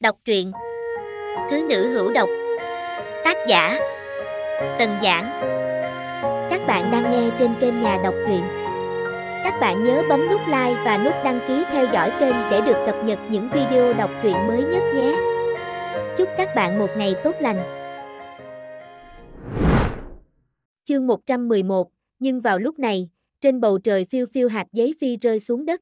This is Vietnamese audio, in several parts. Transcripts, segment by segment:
Đọc truyện Thứ nữ hữu độc Tác giả Tần Giảng Các bạn đang nghe trên kênh Nhà Đọc truyện Các bạn nhớ bấm nút like và nút đăng ký theo dõi kênh để được cập nhật những video đọc truyện mới nhất nhé Chúc các bạn một ngày tốt lành Chương 111 Nhưng vào lúc này, trên bầu trời phiêu phiêu hạt giấy phi rơi xuống đất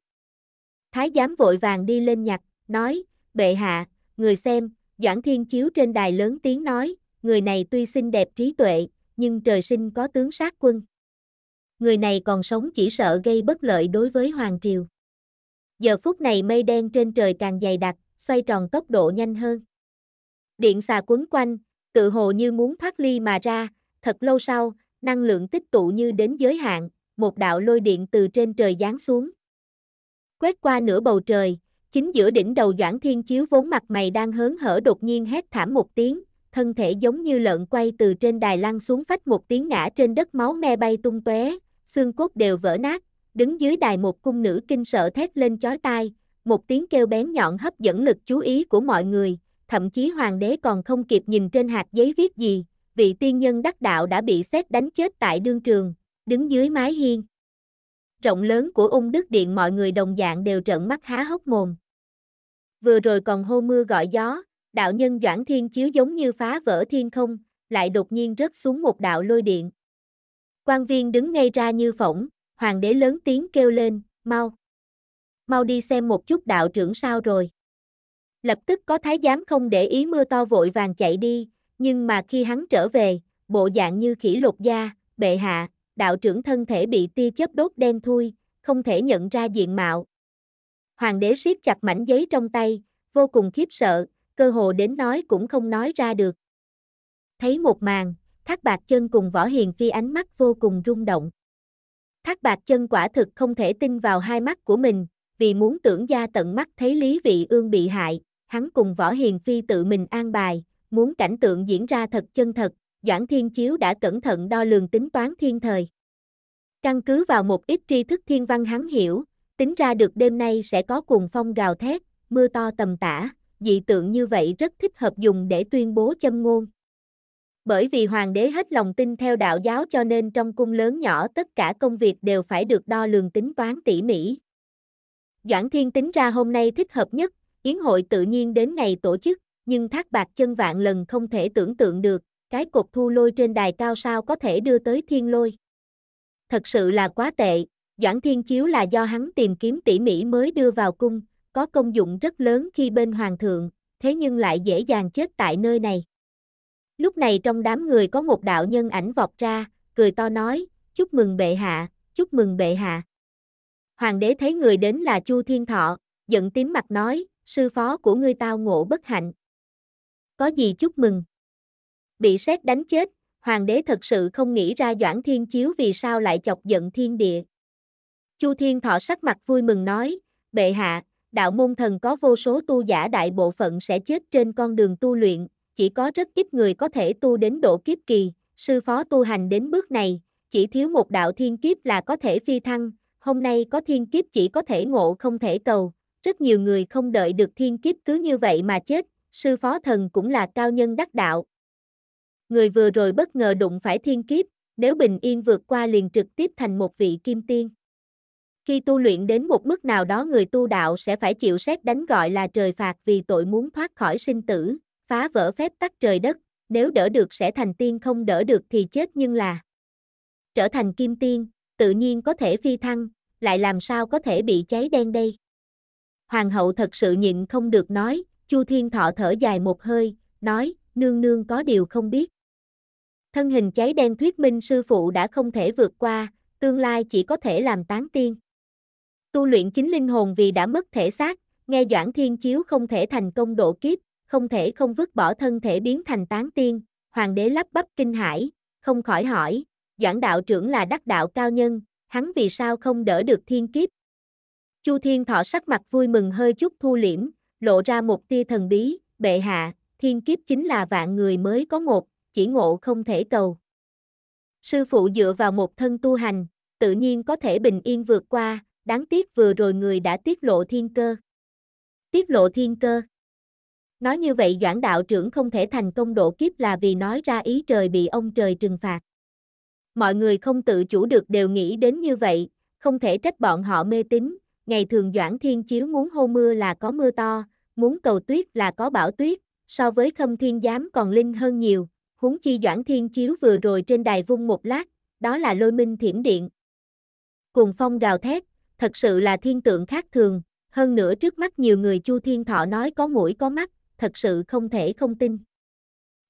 Thái giám vội vàng đi lên nhặt, nói, bệ hạ, người xem, Doãn Thiên Chiếu trên đài lớn tiếng nói, người này tuy xinh đẹp trí tuệ, nhưng trời sinh có tướng sát quân. Người này còn sống chỉ sợ gây bất lợi đối với Hoàng Triều. Giờ phút này mây đen trên trời càng dày đặc, xoay tròn tốc độ nhanh hơn. Điện xà quấn quanh, tự hồ như muốn thoát ly mà ra, thật lâu sau, năng lượng tích tụ như đến giới hạn, một đạo lôi điện từ trên trời giáng xuống. Quét qua nửa bầu trời, chính giữa đỉnh đầu Doãn Thiên Chiếu vốn mặt mày đang hớn hở đột nhiên hét thảm một tiếng, thân thể giống như lợn quay từ trên đài lăn xuống phách một tiếng ngã trên đất máu me bay tung tóe, xương cốt đều vỡ nát, đứng dưới đài một cung nữ kinh sợ thét lên chói tai, một tiếng kêu bén nhọn hấp dẫn lực chú ý của mọi người, thậm chí hoàng đế còn không kịp nhìn trên hạt giấy viết gì, vị tiên nhân đắc đạo đã bị xét đánh chết tại đương trường, đứng dưới mái hiên rộng lớn của ung đức điện mọi người đồng dạng đều trợn mắt há hốc mồm. Vừa rồi còn hô mưa gọi gió, đạo nhân Doãn Thiên Chiếu giống như phá vỡ thiên không, lại đột nhiên rớt xuống một đạo lôi điện. Quan viên đứng ngay ra như phỏng, hoàng đế lớn tiếng kêu lên, mau. Mau đi xem một chút đạo trưởng sao rồi. Lập tức có thái giám không để ý mưa to vội vàng chạy đi, nhưng mà khi hắn trở về, bộ dạng như khỉ lột da, bệ hạ, đạo trưởng thân thể bị tia chớp đốt đen thui, không thể nhận ra diện mạo. Hoàng đế siết chặt mảnh giấy trong tay, vô cùng khiếp sợ, cơ hồ đến nói cũng không nói ra được. Thấy một màn, Thác Bạc Chân cùng Võ Hiền Phi ánh mắt vô cùng rung động. Thác Bạc Chân quả thực không thể tin vào hai mắt của mình, vì muốn tưởng gia tận mắt thấy Lý Vị Ương bị hại, hắn cùng Võ Hiền Phi tự mình an bài, muốn cảnh tượng diễn ra thật chân thật, Doãn Thiên Chiếu đã cẩn thận đo lường tính toán thiên thời. Căn cứ vào một ít tri thức thiên văn hắn hiểu, tính ra được đêm nay sẽ có cuồng phong gào thét, mưa to tầm tã, dị tượng như vậy rất thích hợp dùng để tuyên bố châm ngôn. Bởi vì hoàng đế hết lòng tin theo đạo giáo cho nên trong cung lớn nhỏ tất cả công việc đều phải được đo lường tính toán tỉ mỉ. Doãn Thiên tính ra hôm nay thích hợp nhất, yến hội tự nhiên đến ngày tổ chức, nhưng thác bạc chân vạn lần không thể tưởng tượng được, cái cột thu lôi trên đài cao sao có thể đưa tới thiên lôi. Thật sự là quá tệ, Doãn Thiên Chiếu là do hắn tìm kiếm tỉ mỉ mới đưa vào cung, có công dụng rất lớn khi bên hoàng thượng, thế nhưng lại dễ dàng chết tại nơi này. Lúc này trong đám người có một đạo nhân ảnh vọt ra, cười to nói, chúc mừng bệ hạ, chúc mừng bệ hạ. Hoàng đế thấy người đến là Chu Thiên Thọ, giận tím mặt nói, sư phó của ngươi tao ngộ bất hạnh. Có gì chúc mừng? bị sét đánh chết, hoàng đế thật sự không nghĩ ra Doãn Thiên Chiếu vì sao lại chọc giận thiên địa. Chu Thiên Thọ sắc mặt vui mừng nói, bệ hạ, đạo môn thần có vô số tu giả đại bộ phận sẽ chết trên con đường tu luyện, chỉ có rất ít người có thể tu đến độ kiếp kỳ, sư phó tu hành đến bước này, chỉ thiếu một đạo thiên kiếp là có thể phi thăng, hôm nay có thiên kiếp chỉ có thể ngộ không thể cầu, rất nhiều người không đợi được thiên kiếp cứ như vậy mà chết, sư phó thần cũng là cao nhân đắc đạo, người vừa rồi bất ngờ đụng phải thiên kiếp, nếu bình yên vượt qua liền trực tiếp thành một vị kim tiên. Khi tu luyện đến một mức nào đó người tu đạo sẽ phải chịu xét đánh gọi là trời phạt vì tội muốn thoát khỏi sinh tử, phá vỡ phép tắc trời đất, nếu đỡ được sẽ thành tiên không đỡ được thì chết nhưng là trở thành kim tiên, tự nhiên có thể phi thăng, lại làm sao có thể bị cháy đen đây. Hoàng hậu thật sự nhịn không được nói, Chu Thiên Thọ thở dài một hơi, nói, nương nương có điều không biết thân hình cháy đen thuyết minh sư phụ đã không thể vượt qua, tương lai chỉ có thể làm tán tiên. Tu luyện chính linh hồn vì đã mất thể xác, nghe Doãn Thiên Chiếu không thể thành công độ kiếp, không thể không vứt bỏ thân thể biến thành tán tiên, hoàng đế lắp bắp kinh hãi, không khỏi hỏi, Doãn đạo trưởng là đắc đạo cao nhân, hắn vì sao không đỡ được thiên kiếp? Chu Thiên Thọ sắc mặt vui mừng hơi chút thu liễm, lộ ra một tia thần bí, bệ hạ, thiên kiếp chính là vạn người mới có một, chỉ ngộ không thể cầu. Sư phụ dựa vào một thân tu hành, tự nhiên có thể bình yên vượt qua, đáng tiếc vừa rồi người đã tiết lộ thiên cơ. Tiết lộ thiên cơ. Nói như vậy Doãn đạo trưởng không thể thành công độ kiếp là vì nói ra ý trời bị ông trời trừng phạt. Mọi người không tự chủ được đều nghĩ đến như vậy, không thể trách bọn họ mê tín. Ngày thường Doãn Thiên Chiếu muốn hô mưa là có mưa to, muốn cầu tuyết là có bão tuyết, so với khâm thiên giám còn linh hơn nhiều, huống chi Doãn Thiên Chiếu vừa rồi trên đài vung một lát, đó là lôi minh thiểm điện. Cùng phong gào thét, thật sự là thiên tượng khác thường, hơn nữa trước mắt nhiều người Chu Thiên Thọ nói có mũi có mắt, thật sự không thể không tin.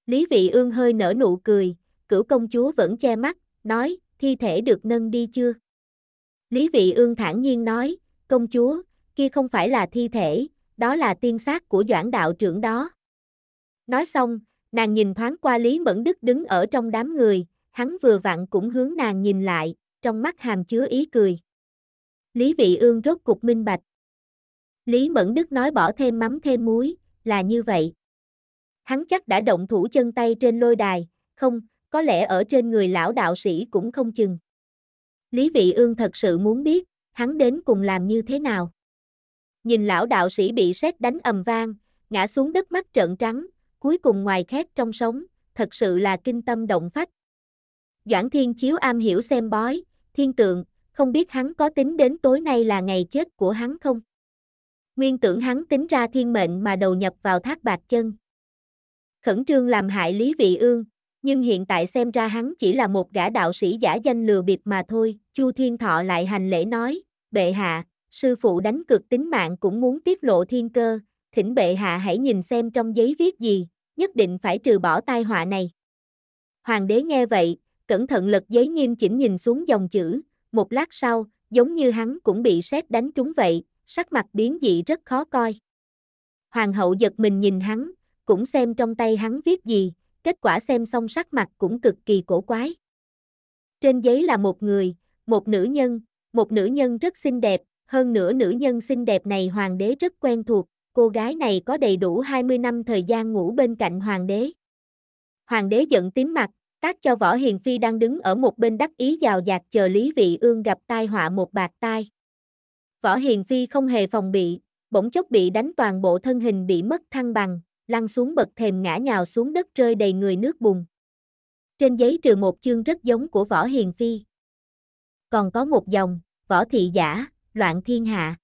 Lý Vị Ương hơi nở nụ cười, cửu công chúa vẫn che mắt, nói, thi thể được nâng đi chưa? Lý Vị Ương thản nhiên nói, công chúa, kia không phải là thi thể, đó là tiên xác của Doãn đạo trưởng đó. Nói xong, Nàng nhìn thoáng qua Lý Mẫn Đức đứng ở trong đám người, hắn vừa vặn cũng hướng nàng nhìn lại, trong mắt hàm chứa ý cười. Lý Vị Ương rốt cục minh bạch. Lý Mẫn Đức nói bỏ thêm mắm thêm muối, là như vậy. Hắn chắc đã động thủ chân tay trên lôi đài, không, có lẽ ở trên người lão đạo sĩ cũng không chừng. Lý Vị Ương thật sự muốn biết, hắn đến cùng làm như thế nào. Nhìn lão đạo sĩ bị sét đánh ầm vang, ngã xuống đất mắt trợn trắng, cuối cùng ngoài khét trong sống, thật sự là kinh tâm động phách. Doãn Thiên Chiếu am hiểu xem bói, thiên tượng, không biết hắn có tính đến tối nay là ngày chết của hắn không? Nguyên tưởng hắn tính ra thiên mệnh mà đầu nhập vào thác bạc chân. Khẩn trương làm hại Lý Vị Ương, nhưng hiện tại xem ra hắn chỉ là một gã đạo sĩ giả danh lừa bịp mà thôi, Chu Thiên Thọ lại hành lễ nói, bệ hạ, sư phụ đánh cực tính mạng cũng muốn tiết lộ thiên cơ, thỉnh bệ hạ hãy nhìn xem trong giấy viết gì, nhất định phải trừ bỏ tai họa này. Hoàng đế nghe vậy, cẩn thận lật giấy nghiêm chỉnh nhìn xuống dòng chữ, một lát sau, giống như hắn cũng bị sét đánh trúng vậy, sắc mặt biến dị rất khó coi. Hoàng hậu giật mình nhìn hắn, cũng xem trong tay hắn viết gì, kết quả xem xong sắc mặt cũng cực kỳ cổ quái. Trên giấy là một người, một nữ nhân, một nữ nhân rất xinh đẹp, hơn nữa nữ nhân xinh đẹp này hoàng đế rất quen thuộc cô gái này có đầy đủ 20 năm thời gian ngủ bên cạnh hoàng đế. Hoàng đế giận tím mặt, tác cho Võ Hiền Phi đang đứng ở một bên đắc ý giàu dạt chờ Lý Vị Ương gặp tai họa một bạc tai. Võ Hiền Phi không hề phòng bị, bỗng chốc bị đánh toàn bộ thân hình bị mất thăng bằng, lăn xuống bậc thềm ngã nhào xuống đất rơi đầy người nước bùn. Trên giấy trừ một chương rất giống của Võ Hiền Phi. Còn có một dòng, Võ Thị Giả, Loạn Thiên Hạ.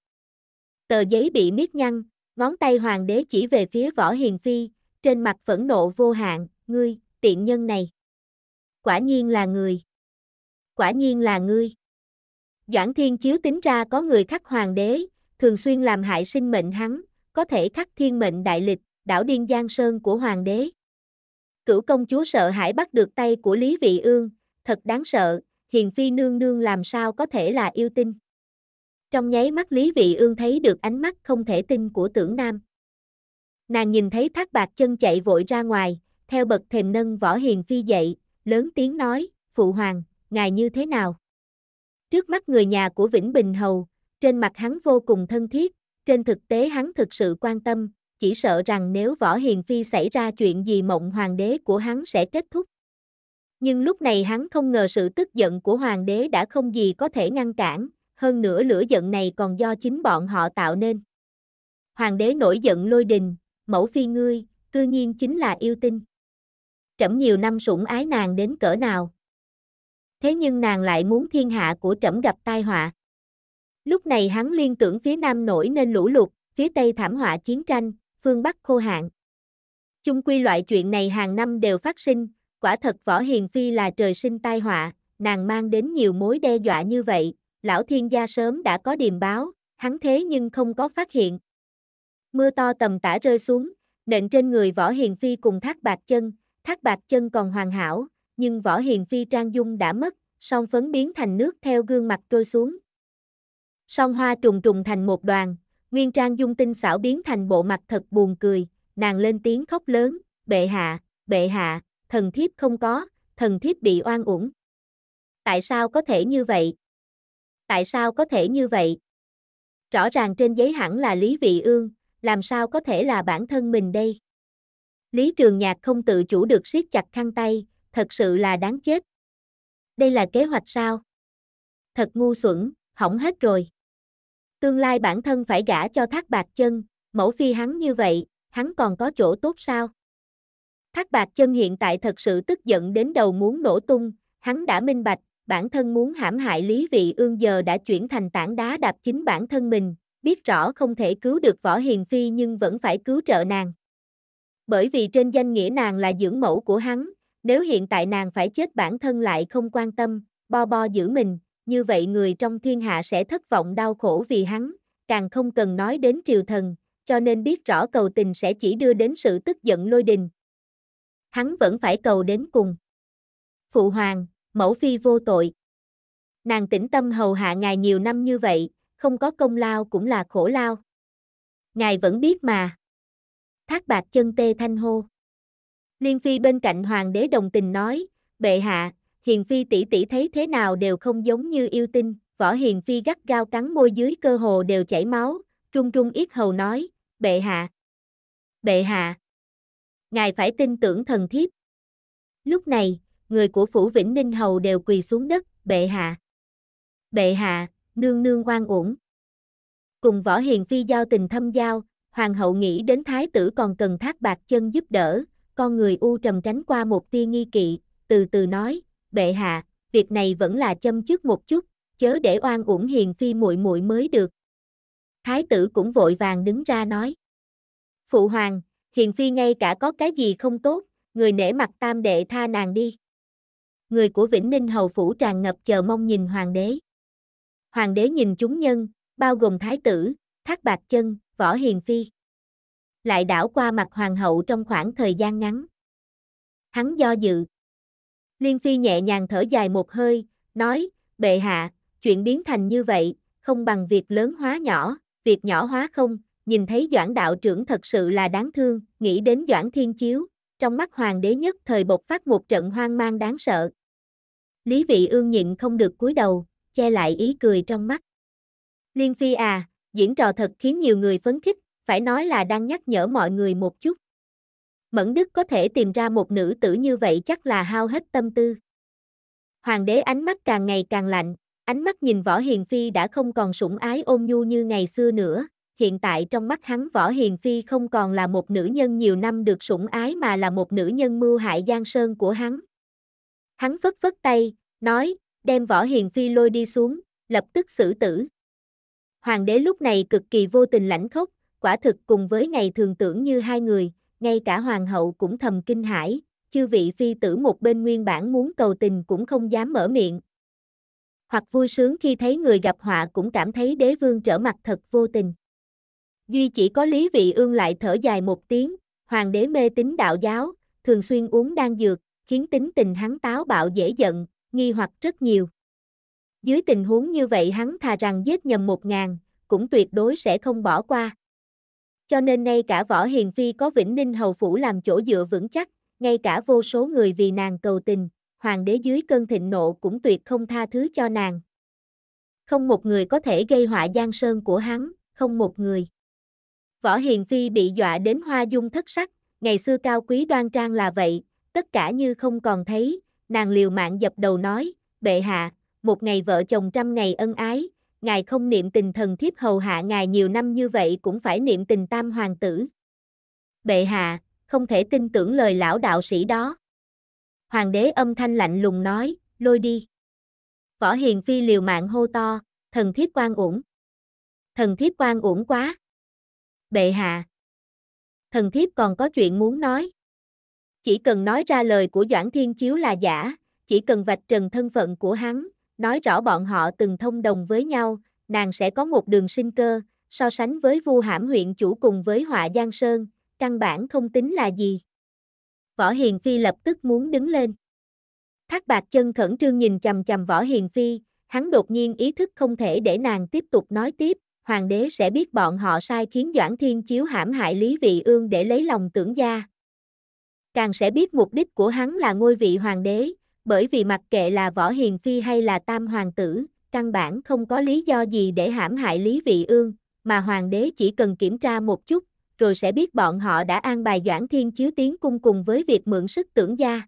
Tờ giấy bị miết nhăn, Ngón tay hoàng đế chỉ về phía võ hiền phi, trên mặt phẫn nộ vô hạn, ngươi, tiện nhân này. Quả nhiên là người. Quả nhiên là ngươi. Doãn thiên chiếu tính ra có người khắc hoàng đế, thường xuyên làm hại sinh mệnh hắn, có thể khắc thiên mệnh đại lịch, đảo điên giang sơn của hoàng đế. Cửu công chúa sợ hãi bắt được tay của Lý Vị Ương, thật đáng sợ, hiền phi nương nương làm sao có thể là yêu tinh. Trong nháy mắt Lý Vị Ương thấy được ánh mắt không thể tin của tưởng nam. Nàng nhìn thấy thác bạc chân chạy vội ra ngoài, theo bậc thềm nâng võ hiền phi dậy, lớn tiếng nói, Phụ Hoàng, ngài như thế nào? Trước mắt người nhà của Vĩnh Bình Hầu, trên mặt hắn vô cùng thân thiết, trên thực tế hắn thực sự quan tâm, chỉ sợ rằng nếu võ hiền phi xảy ra chuyện gì mộng hoàng đế của hắn sẽ kết thúc. Nhưng lúc này hắn không ngờ sự tức giận của hoàng đế đã không gì có thể ngăn cản, hơn nữa lửa giận này còn do chính bọn họ tạo nên. Hoàng đế nổi giận lôi đình, mẫu phi ngươi, cư nhiên chính là yêu tinh. Trẫm nhiều năm sủng ái nàng đến cỡ nào. Thế nhưng nàng lại muốn thiên hạ của trẫm gặp tai họa. Lúc này hắn liên tưởng phía nam nổi nên lũ lụt, phía tây thảm họa chiến tranh, phương bắc khô hạn. Chung quy loại chuyện này hàng năm đều phát sinh, quả thật võ hiền phi là trời sinh tai họa, nàng mang đến nhiều mối đe dọa như vậy, lão thiên gia sớm đã có điềm báo, hắn thế nhưng không có phát hiện. Mưa to tầm tã rơi xuống, nện trên người võ hiền phi cùng thác bạc chân, thác bạc chân còn hoàn hảo, nhưng võ hiền phi trang dung đã mất, song phấn biến thành nước theo gương mặt trôi xuống. Song hoa trùng trùng thành một đoàn, nguyên trang dung tinh xảo biến thành bộ mặt thật buồn cười, nàng lên tiếng khóc lớn, bệ hạ, bệ hạ, thần thiếp không có, thần thiếp bị oan uổng. Tại sao có thể như vậy? Tại sao có thể như vậy? Rõ ràng trên giấy hẳn là Lý Vị Ương, làm sao có thể là bản thân mình đây? Lý Trường Nhạc không tự chủ được siết chặt khăn tay, thật sự là đáng chết. Đây là kế hoạch sao? Thật ngu xuẩn, hỏng hết rồi. Tương lai bản thân phải gả cho thác bạc chân, mẫu phi hắn như vậy, hắn còn có chỗ tốt sao? Thác bạc chân hiện tại thật sự tức giận đến đầu muốn nổ tung, hắn đã minh bạch, bản thân muốn hãm hại Lý Vị Ương giờ đã chuyển thành tảng đá đạp chính bản thân mình, biết rõ không thể cứu được Võ Hiền Phi nhưng vẫn phải cứu trợ nàng. Bởi vì trên danh nghĩa nàng là dưỡng mẫu của hắn, nếu hiện tại nàng phải chết bản thân lại không quan tâm, bo bo giữ mình, như vậy người trong thiên hạ sẽ thất vọng đau khổ vì hắn, càng không cần nói đến triều thần, cho nên biết rõ cầu tình sẽ chỉ đưa đến sự tức giận lôi đình. Hắn vẫn phải cầu đến cùng. Phụ hoàng, mẫu phi vô tội. Nàng tĩnh tâm hầu hạ ngài nhiều năm như vậy, không có công lao cũng là khổ lao. Ngài vẫn biết mà. Thác bạc chân tê thanh hô. Liên phi bên cạnh hoàng đế đồng tình nói, bệ hạ, hiền phi tỷ tỷ thấy thế nào đều không giống như yêu tinh, võ hiền phi gắt gao cắn môi dưới cơ hồ đều chảy máu, trung trung ít hầu nói, bệ hạ. Bệ hạ. Ngài phải tin tưởng thần thiếp. Lúc này, người của phủ Vĩnh Ninh Hầu đều quỳ xuống đất, bệ hạ. Bệ hạ, nương nương oan uổng. Cùng võ hiền phi giao tình thâm giao, hoàng hậu nghĩ đến thái tử còn cần thác bạc chân giúp đỡ, con người u trầm tránh qua một tia nghi kỵ, từ từ nói, bệ hạ, việc này vẫn là châm trước một chút, chớ để oan uổng hiền phi muội muội mới được. Thái tử cũng vội vàng đứng ra nói. Phụ hoàng, hiền phi ngay cả có cái gì không tốt, người nể mặt tam đệ tha nàng đi người của Vĩnh Ninh Hầu Phủ tràn ngập chờ mong nhìn hoàng đế. Hoàng đế nhìn chúng nhân, bao gồm thái tử, thác bạc chân, võ hiền phi. Lại đảo qua mặt hoàng hậu trong khoảng thời gian ngắn. Hắn do dự. Liên phi nhẹ nhàng thở dài một hơi, nói, bệ hạ, chuyện biến thành như vậy, không bằng việc lớn hóa nhỏ, việc nhỏ hóa không, nhìn thấy Doãn đạo trưởng thật sự là đáng thương, nghĩ đến Doãn Thiên Chiếu, trong mắt hoàng đế nhất thời bộc phát một trận hoang mang đáng sợ. Lý Vị Ương nhịn không được cúi đầu, che lại ý cười trong mắt. Liên Phi à, diễn trò thật khiến nhiều người phấn khích, phải nói là đang nhắc nhở mọi người một chút. Mẫn Đức có thể tìm ra một nữ tử như vậy chắc là hao hết tâm tư. Hoàng đế ánh mắt càng ngày càng lạnh, ánh mắt nhìn Võ Hiền Phi đã không còn sủng ái ôm nhu như ngày xưa nữa, hiện tại trong mắt hắn Võ Hiền Phi không còn là một nữ nhân nhiều năm được sủng ái mà là một nữ nhân mưu hại giang sơn của hắn. Hắn phất phất tay, nói, đem võ hiền phi lôi đi xuống, lập tức xử tử. Hoàng đế lúc này cực kỳ vô tình lãnh khốc, quả thực cùng với ngày thường tưởng như hai người, ngay cả hoàng hậu cũng thầm kinh hãi, chư vị phi tử một bên nguyên bản muốn cầu tình cũng không dám mở miệng. Hoặc vui sướng khi thấy người gặp họa cũng cảm thấy đế vương trở mặt thật vô tình. Duy chỉ có lý vị ương lại thở dài một tiếng, hoàng đế mê tín đạo giáo, thường xuyên uống đan dược, khiến tính tình hắn táo bạo dễ giận, nghi hoặc rất nhiều. Dưới tình huống như vậy hắn thà rằng giết nhầm một ngàn, cũng tuyệt đối sẽ không bỏ qua. Cho nên nay cả Võ Hiền Phi có Vĩnh Ninh Hầu Phủ làm chỗ dựa vững chắc, ngay cả vô số người vì nàng cầu tình, hoàng đế dưới cơn thịnh nộ cũng tuyệt không tha thứ cho nàng. Không một người có thể gây họa giang sơn của hắn, không một người. Võ Hiền Phi bị dọa đến hoa dung thất sắc, ngày xưa cao quý đoan trang là vậy, tất cả như không còn thấy, nàng liều mạng dập đầu nói, bệ hạ, một ngày vợ chồng trăm ngày ân ái, ngài không niệm tình thần thiếp hầu hạ ngài nhiều năm như vậy cũng phải niệm tình tam hoàng tử. Bệ hạ, không thể tin tưởng lời lão đạo sĩ đó. Hoàng đế âm thanh lạnh lùng nói, lôi đi. Võ hiền phi liều mạng hô to, thần thiếp quan uổng. Thần thiếp quan uổng quá. Bệ hạ. Thần thiếp còn có chuyện muốn nói. Chỉ cần nói ra lời của Doãn Thiên Chiếu là giả, chỉ cần vạch trần thân phận của hắn, nói rõ bọn họ từng thông đồng với nhau, nàng sẽ có một đường sinh cơ, so sánh với Vu Hãm huyện chủ cùng với Họa Giang Sơn, căn bản không tính là gì. Võ Hiền Phi lập tức muốn đứng lên. Thác bạc chân khẩn trương nhìn chầm chầm Võ Hiền Phi, hắn đột nhiên ý thức không thể để nàng tiếp tục nói tiếp, hoàng đế sẽ biết bọn họ sai khiến Doãn Thiên Chiếu hãm hại Lý Vị Ương để lấy lòng tưởng gia, Càng sẽ biết mục đích của hắn là ngôi vị hoàng đế, bởi vì mặc kệ là Võ Hiền Phi hay là Tam Hoàng tử, căn bản không có lý do gì để hãm hại Lý Vị Ương, mà hoàng đế chỉ cần kiểm tra một chút, rồi sẽ biết bọn họ đã an bài Doãn Thiên Chiếu tiến cung cùng với việc mượn sức tưởng gia.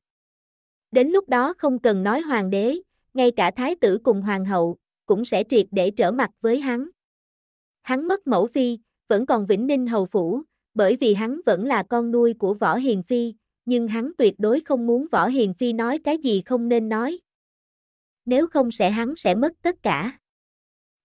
Đến lúc đó không cần nói hoàng đế, ngay cả thái tử cùng hoàng hậu, cũng sẽ triệt để trở mặt với hắn. Hắn mất mẫu phi, vẫn còn vĩnh ninh hầu phủ, bởi vì hắn vẫn là con nuôi của Võ Hiền Phi, nhưng hắn tuyệt đối không muốn Võ Hiền Phi nói cái gì không nên nói. Nếu không sẽ hắn sẽ mất tất cả.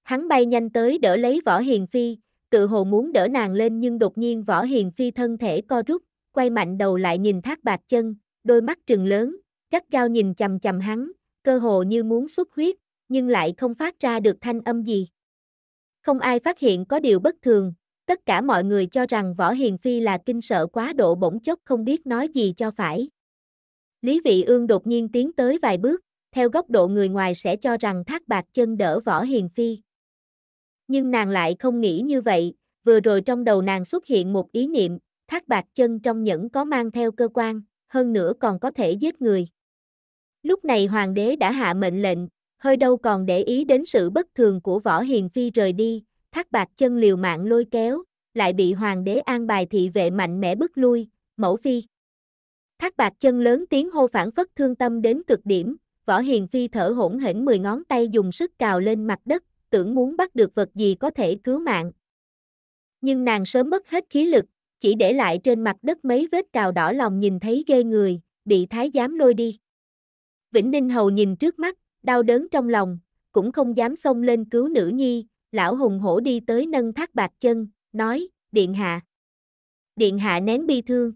Hắn bay nhanh tới đỡ lấy Võ Hiền Phi, tự hồ muốn đỡ nàng lên nhưng đột nhiên Võ Hiền Phi thân thể co rút, quay mạnh đầu lại nhìn thác bạc chân, đôi mắt trừng lớn, cắt gao nhìn chầm chầm hắn, cơ hồ như muốn xuất huyết, nhưng lại không phát ra được thanh âm gì. Không ai phát hiện có điều bất thường, Tất cả mọi người cho rằng Võ Hiền Phi là kinh sợ quá độ bỗng chốc không biết nói gì cho phải. Lý Vị Ương đột nhiên tiến tới vài bước, theo góc độ người ngoài sẽ cho rằng thác bạc chân đỡ Võ Hiền Phi. Nhưng nàng lại không nghĩ như vậy, vừa rồi trong đầu nàng xuất hiện một ý niệm, thác bạc chân trong nhẫn có mang theo cơ quan, hơn nữa còn có thể giết người. Lúc này hoàng đế đã hạ mệnh lệnh, hơi đâu còn để ý đến sự bất thường của Võ Hiền Phi rời đi, thác bạc chân liều mạng lôi kéo, lại bị hoàng đế an bài thị vệ mạnh mẽ bức lui, mẫu phi. Thác bạc chân lớn tiếng hô phản phất thương tâm đến cực điểm, võ hiền phi thở hỗn hển mười ngón tay dùng sức cào lên mặt đất, tưởng muốn bắt được vật gì có thể cứu mạng. Nhưng nàng sớm mất hết khí lực, chỉ để lại trên mặt đất mấy vết cào đỏ lòng nhìn thấy ghê người, bị thái giám lôi đi. Vĩnh Ninh Hầu nhìn trước mắt, đau đớn trong lòng, cũng không dám xông lên cứu nữ nhi, lão hùng hổ đi tới nâng thác bạc chân, nói, điện hạ. Điện hạ nén bi thương.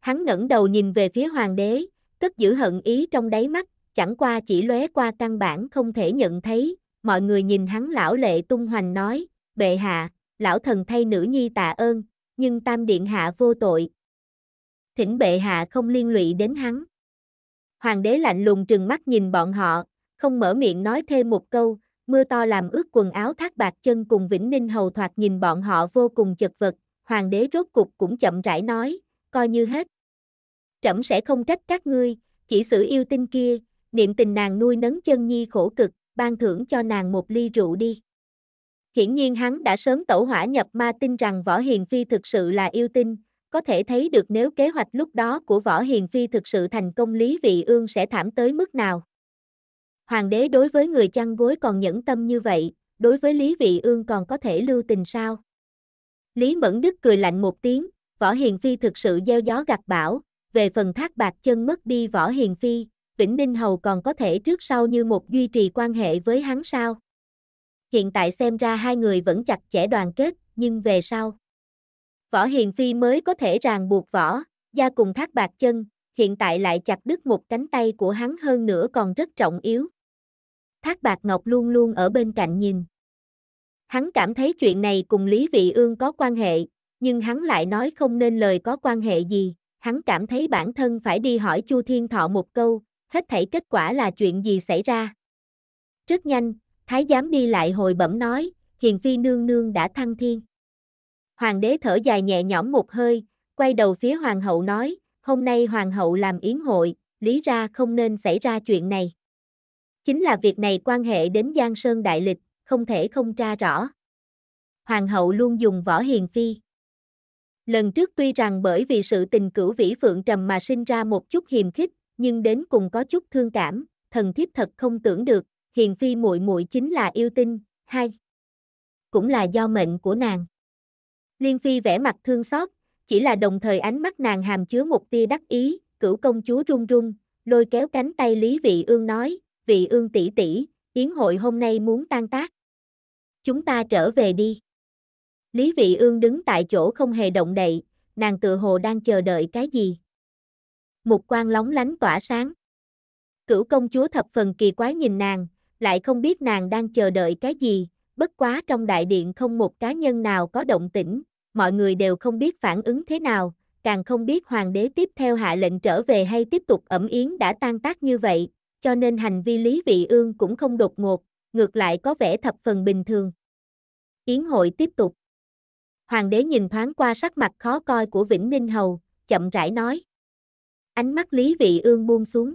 Hắn ngẩng đầu nhìn về phía hoàng đế, cất giữ hận ý trong đáy mắt, chẳng qua chỉ lóe qua căn bản không thể nhận thấy, mọi người nhìn hắn lão lệ tung hoành nói, bệ hạ, lão thần thay nữ nhi tạ ơn, nhưng tam điện hạ vô tội. Thỉnh bệ hạ không liên lụy đến hắn. Hoàng đế lạnh lùng trừng mắt nhìn bọn họ, không mở miệng nói thêm một câu, mưa to làm ướt quần áo thác bạc chân cùng Vĩnh Ninh hầu thoạt nhìn bọn họ vô cùng chật vật, hoàng đế rốt cục cũng chậm rãi nói, coi như hết. Trẫm sẽ không trách các ngươi, chỉ sự yêu tinh kia, niệm tình nàng nuôi nấng chân nhi khổ cực, ban thưởng cho nàng một ly rượu đi. Hiển nhiên hắn đã sớm tẩu hỏa nhập ma tin rằng Võ Hiền Phi thực sự là yêu tinh, có thể thấy được nếu kế hoạch lúc đó của Võ Hiền Phi thực sự thành công Lý Vị Ương sẽ thảm tới mức nào. Hoàng đế đối với người chăn gối còn nhẫn tâm như vậy, đối với Lý Vị Ương còn có thể lưu tình sao? Lý Mẫn Đức cười lạnh một tiếng, Võ Hiền Phi thực sự gieo gió gặt bão, về phần thác bạc chân mất đi Võ Hiền Phi, Vĩnh Ninh Hầu còn có thể trước sau như một duy trì quan hệ với hắn sao? Hiện tại xem ra hai người vẫn chặt chẽ đoàn kết, nhưng về sau. Võ Hiền Phi mới có thể ràng buộc võ, gia cùng thác bạc chân, hiện tại lại chặt đứt một cánh tay của hắn hơn nữa còn rất trọng yếu. Thác Bạc Ngọc luôn luôn ở bên cạnh nhìn. Hắn cảm thấy chuyện này cùng Lý Vị Ương có quan hệ, nhưng hắn lại nói không nên lời có quan hệ gì, hắn cảm thấy bản thân phải đi hỏi Chu Thiên Thọ một câu, hết thảy kết quả là chuyện gì xảy ra. Rất nhanh, thái giám đi lại hồi bẩm nói, hiền phi nương nương đã thăng thiên. Hoàng đế thở dài nhẹ nhõm một hơi, quay đầu phía hoàng hậu nói, hôm nay hoàng hậu làm yến hội, lý ra không nên xảy ra chuyện này. Chính là việc này quan hệ đến Giang Sơn Đại Lịch, không thể không tra rõ. Hoàng hậu luôn dùng võ hiền phi. Lần trước tuy rằng bởi vì sự tình cửu vĩ phượng trầm mà sinh ra một chút hiềm khích, nhưng đến cùng có chút thương cảm, thần thiếp thật không tưởng được, hiền phi muội muội chính là yêu tinh, hai. Cũng là do mệnh của nàng. Liên phi vẻ mặt thương xót, chỉ là đồng thời ánh mắt nàng hàm chứa một tia đắc ý, cửu công chúa run run, lôi kéo cánh tay Lý Vị Ương nói, vị ương tỷ tỷ, yến hội hôm nay muốn tan tác. Chúng ta trở về đi. Lý vị ương đứng tại chỗ không hề động đậy, nàng tự hồ đang chờ đợi cái gì. Một quan lóng lánh tỏa sáng. Cửu công chúa thập phần kỳ quái nhìn nàng, lại không biết nàng đang chờ đợi cái gì, bất quá trong đại điện không một cá nhân nào có động tĩnh, mọi người đều không biết phản ứng thế nào, càng không biết hoàng đế tiếp theo hạ lệnh trở về hay tiếp tục ẩm yến đã tan tác như vậy, cho nên hành vi Lý Vị Ương cũng không đột ngột, ngược lại có vẻ thập phần bình thường. Yến hội tiếp tục. Hoàng đế nhìn thoáng qua sắc mặt khó coi của Vĩnh Ninh Hầu, chậm rãi nói. Ánh mắt Lý Vị Ương buông xuống.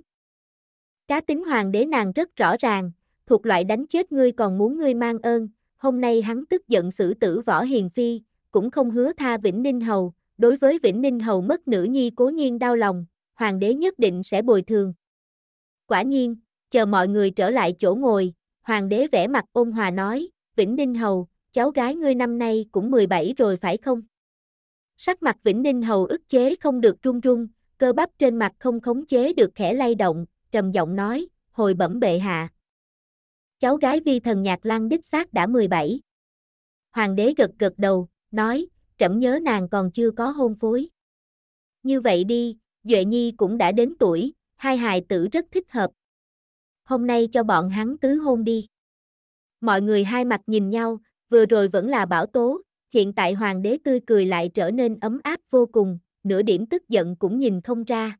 Cá tính hoàng đế nàng rất rõ ràng, thuộc loại đánh chết ngươi còn muốn ngươi mang ơn, hôm nay hắn tức giận xử tử võ hiền phi, cũng không hứa tha Vĩnh Ninh Hầu, đối với Vĩnh Ninh Hầu mất nữ nhi cố nhiên đau lòng, hoàng đế nhất định sẽ bồi thường, Quả nhiên, chờ mọi người trở lại chỗ ngồi, hoàng đế vẻ mặt ôn hòa nói, Vĩnh Ninh Hầu, cháu gái ngươi năm nay cũng 17 rồi phải không? Sắc mặt Vĩnh Ninh Hầu ức chế không được run run, cơ bắp trên mặt không khống chế được khẽ lay động, trầm giọng nói, hồi bẩm bệ hạ. Cháu gái vi thần nhạc lăng đích xác đã 17. Hoàng đế gật gật đầu, nói, trẫm nhớ nàng còn chưa có hôn phối. Như vậy đi, Duệ Nhi cũng đã đến tuổi, hai hài tử rất thích hợp. Hôm nay cho bọn hắn tứ hôn đi. Mọi người hai mặt nhìn nhau, vừa rồi vẫn là bảo tố, hiện tại hoàng đế tươi cười lại trở nên ấm áp vô cùng, nửa điểm tức giận cũng nhìn không ra.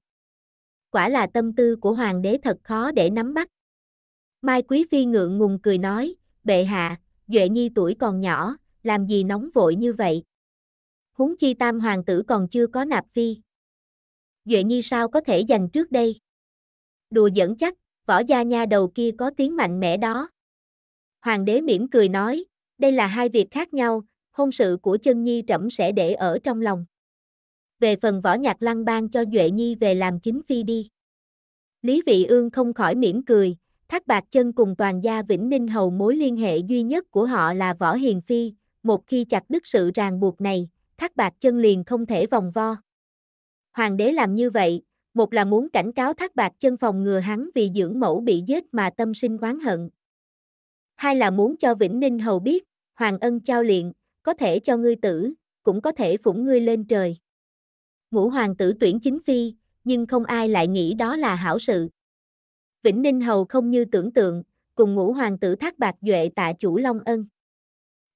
Quả là tâm tư của hoàng đế thật khó để nắm bắt. Mai Quý Phi ngượng ngùng cười nói, bệ hạ, Duệ Nhi tuổi còn nhỏ, làm gì nóng vội như vậy? húng chi tam hoàng tử còn chưa có nạp phi. Duệ Nhi sao có thể giành trước đây? đùa dẫn chắc, võ gia nha đầu kia có tiếng mạnh mẽ đó. Hoàng đế mỉm cười nói, đây là hai việc khác nhau, hôn sự của chân nhi trẫm sẽ để ở trong lòng. Về phần võ nhạc lăng ban cho Duệ Nhi về làm chính phi đi. Lý Vị Ương không khỏi mỉm cười, Thác Bạc Chân cùng toàn gia Vĩnh Ninh Hầu mối liên hệ duy nhất của họ là Võ Hiền Phi, một khi chặt đứt sự ràng buộc này, Thác Bạc Chân liền không thể vòng vo. Hoàng đế làm như vậy, một là muốn cảnh cáo thác bạc chân phòng ngừa hắn vì dưỡng mẫu bị giết mà tâm sinh oán hận. Hai là muốn cho Vĩnh Ninh Hầu biết, Hoàng Ân trao liện, có thể cho ngươi tử, cũng có thể phủng ngươi lên trời. Ngũ hoàng tử tuyển chính phi, nhưng không ai lại nghĩ đó là hảo sự. Vĩnh Ninh Hầu không như tưởng tượng, cùng ngũ hoàng tử Thác Bạc Duệ tạ chủ Long Ân.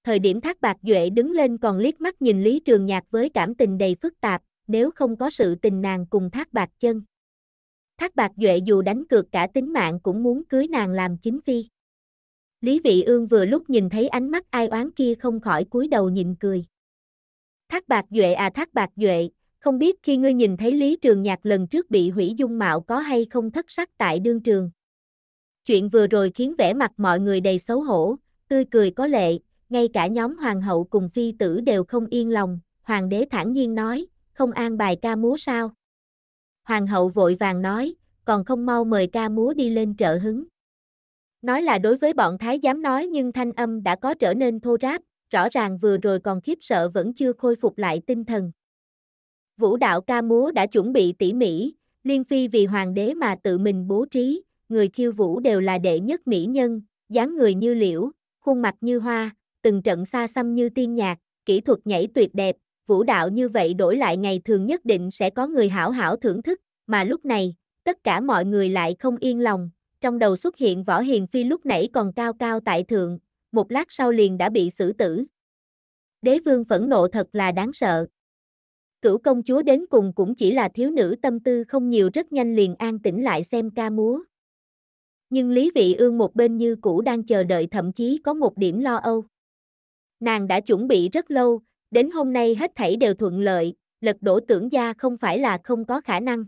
Thời điểm Thác Bạc Duệ đứng lên còn liếc mắt nhìn Lý Trường Nhạc với cảm tình đầy phức tạp, nếu không có sự tình nàng cùng thác bạc chân. Thác bạc duệ dù đánh cược cả tính mạng cũng muốn cưới nàng làm chính phi. Lý Vị Ương vừa lúc nhìn thấy ánh mắt ai oán kia không khỏi cúi đầu nhìn cười. Thác bạc duệ à thác bạc duệ, không biết khi ngươi nhìn thấy Lý Trường Nhạc lần trước bị hủy dung mạo có hay không thất sắc tại đương trường. Chuyện vừa rồi khiến vẻ mặt mọi người đầy xấu hổ, tươi cười có lệ, ngay cả nhóm hoàng hậu cùng phi tử đều không yên lòng, hoàng đế thản nhiên nói, không an bài ca múa sao? Hoàng hậu vội vàng nói, còn không mau mời ca múa đi lên trợ hứng. Nói là đối với bọn thái giám nói nhưng thanh âm đã có trở nên thô ráp, rõ ràng vừa rồi còn khiếp sợ vẫn chưa khôi phục lại tinh thần. Vũ đạo ca múa đã chuẩn bị tỉ mỉ, Liên Phi vì hoàng đế mà tự mình bố trí, người khiêu vũ đều là đệ nhất mỹ nhân, dáng người như liễu, khuôn mặt như hoa, từng trận xa xăm như tiên nhạc, kỹ thuật nhảy tuyệt đẹp, vũ đạo như vậy đổi lại ngày thường nhất định sẽ có người hảo hảo thưởng thức, mà lúc này, tất cả mọi người lại không yên lòng, trong đầu xuất hiện võ hiền phi lúc nãy còn cao cao tại thượng, một lát sau liền đã bị xử tử. Đế vương phẫn nộ thật là đáng sợ. Cửu công chúa đến cùng cũng chỉ là thiếu nữ tâm tư không nhiều rất nhanh liền an tĩnh lại xem ca múa. Nhưng Lý Vị Ương một bên như cũ đang chờ đợi thậm chí có một điểm lo âu. Nàng đã chuẩn bị rất lâu, đến hôm nay hết thảy đều thuận lợi, lật đổ tưởng gia không phải là không có khả năng.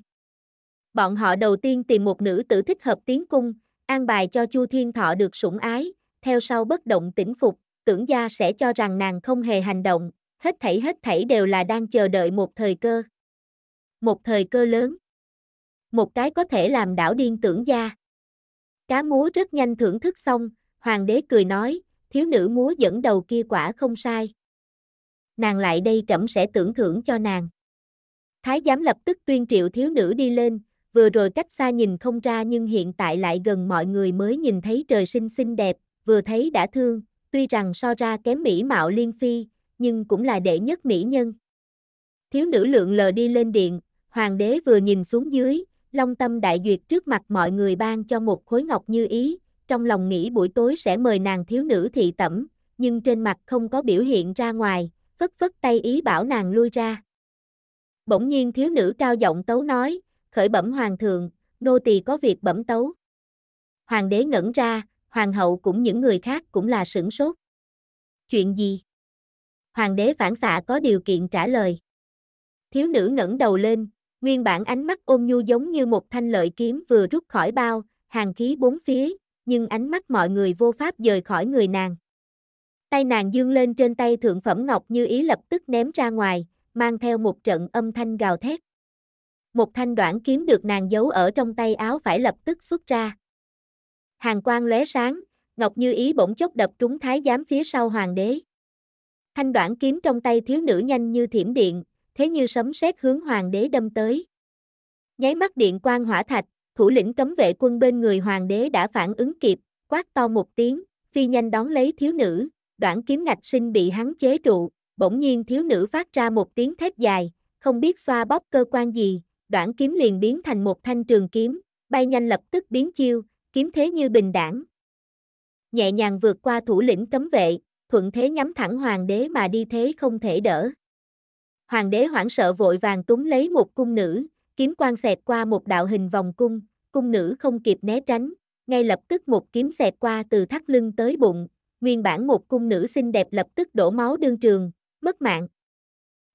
Bọn họ đầu tiên tìm một nữ tử thích hợp tiến cung, an bài cho Chu Thiên Thọ được sủng ái, theo sau bất động tĩnh phục, tưởng gia sẽ cho rằng nàng không hề hành động, hết thảy hết thảy đều là đang chờ đợi một thời cơ. Một thời cơ lớn. Một cái có thể làm đảo điên tưởng gia. Cá múa rất nhanh thưởng thức xong, hoàng đế cười nói, thiếu nữ múa dẫn đầu kia quả không sai nàng lại đây trẫm sẽ tưởng thưởng cho nàng. Thái giám lập tức tuyên triệu thiếu nữ đi lên, vừa rồi cách xa nhìn không ra nhưng hiện tại lại gần mọi người mới nhìn thấy trời sinh xinh đẹp, vừa thấy đã thương, tuy rằng so ra kém mỹ mạo liên phi, nhưng cũng là đệ nhất mỹ nhân. Thiếu nữ lượng lờ đi lên điện, hoàng đế vừa nhìn xuống dưới, long tâm đại duyệt trước mặt mọi người ban cho một khối ngọc như ý, trong lòng nghĩ buổi tối sẽ mời nàng thiếu nữ thị tẩm, nhưng trên mặt không có biểu hiện ra ngoài, phất phất tay ý bảo nàng lui ra. Bỗng nhiên thiếu nữ cao giọng tấu nói, khởi bẩm hoàng thượng, nô tỳ có việc bẩm tấu. Hoàng đế ngẩn ra, hoàng hậu cũng những người khác cũng là sửng sốt. Chuyện gì? Hoàng đế phản xạ có điều kiện trả lời. Thiếu nữ ngẩng đầu lên, nguyên bản ánh mắt ôm nhu giống như một thanh lợi kiếm vừa rút khỏi bao, hàng khí bốn phía, nhưng ánh mắt mọi người vô pháp rời khỏi người nàng. Tay nàng dương lên trên tay thượng phẩm ngọc như ý lập tức ném ra ngoài, mang theo một trận âm thanh gào thét. Một thanh đoạn kiếm được nàng giấu ở trong tay áo phải lập tức xuất ra. Hàng quang lóe sáng, Ngọc Như Ý bỗng chốc đập trúng thái giám phía sau hoàng đế. Thanh đoạn kiếm trong tay thiếu nữ nhanh như thiểm điện, thế như sấm sét hướng hoàng đế đâm tới. Nháy mắt điện quang hỏa thạch, thủ lĩnh cấm vệ quân bên người hoàng đế đã phản ứng kịp, quát to một tiếng, phi nhanh đón lấy thiếu nữ, đoạn kiếm ngạch sinh bị hắn chế trụ, bỗng nhiên thiếu nữ phát ra một tiếng thét dài, không biết xoa bóp cơ quan gì, đoạn kiếm liền biến thành một thanh trường kiếm, bay nhanh lập tức biến chiêu, kiếm thế như bình đảng. Nhẹ nhàng vượt qua thủ lĩnh cấm vệ, thuận thế nhắm thẳng hoàng đế mà đi thế không thể đỡ. Hoàng đế hoảng sợ vội vàng túm lấy một cung nữ, kiếm quan xẹt qua một đạo hình vòng cung, cung nữ không kịp né tránh, ngay lập tức một kiếm xẹt qua từ thắt lưng tới bụng, nguyên bản một cung nữ xinh đẹp lập tức đổ máu đương trường, mất mạng.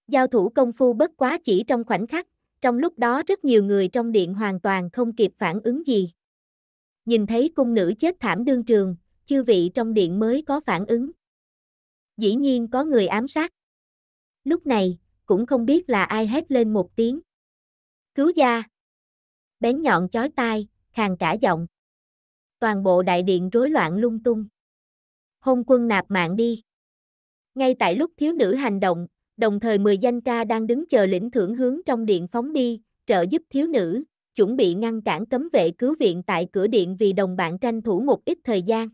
Giao thủ công phu bất quá chỉ trong khoảnh khắc, trong lúc đó rất nhiều người trong điện hoàn toàn không kịp phản ứng gì. Nhìn thấy cung nữ chết thảm đương trường, chư vị trong điện mới có phản ứng. Dĩ nhiên có người ám sát. Lúc này, cũng không biết là ai hét lên một tiếng. Cứu gia! Bén nhọn chói tai, khàn cả giọng. Toàn bộ đại điện rối loạn lung tung hôn quân nạp mạng đi. Ngay tại lúc thiếu nữ hành động, đồng thời 10 danh ca đang đứng chờ lĩnh thưởng hướng trong điện phóng đi, trợ giúp thiếu nữ, chuẩn bị ngăn cản cấm vệ cứu viện tại cửa điện vì đồng bạn tranh thủ một ít thời gian.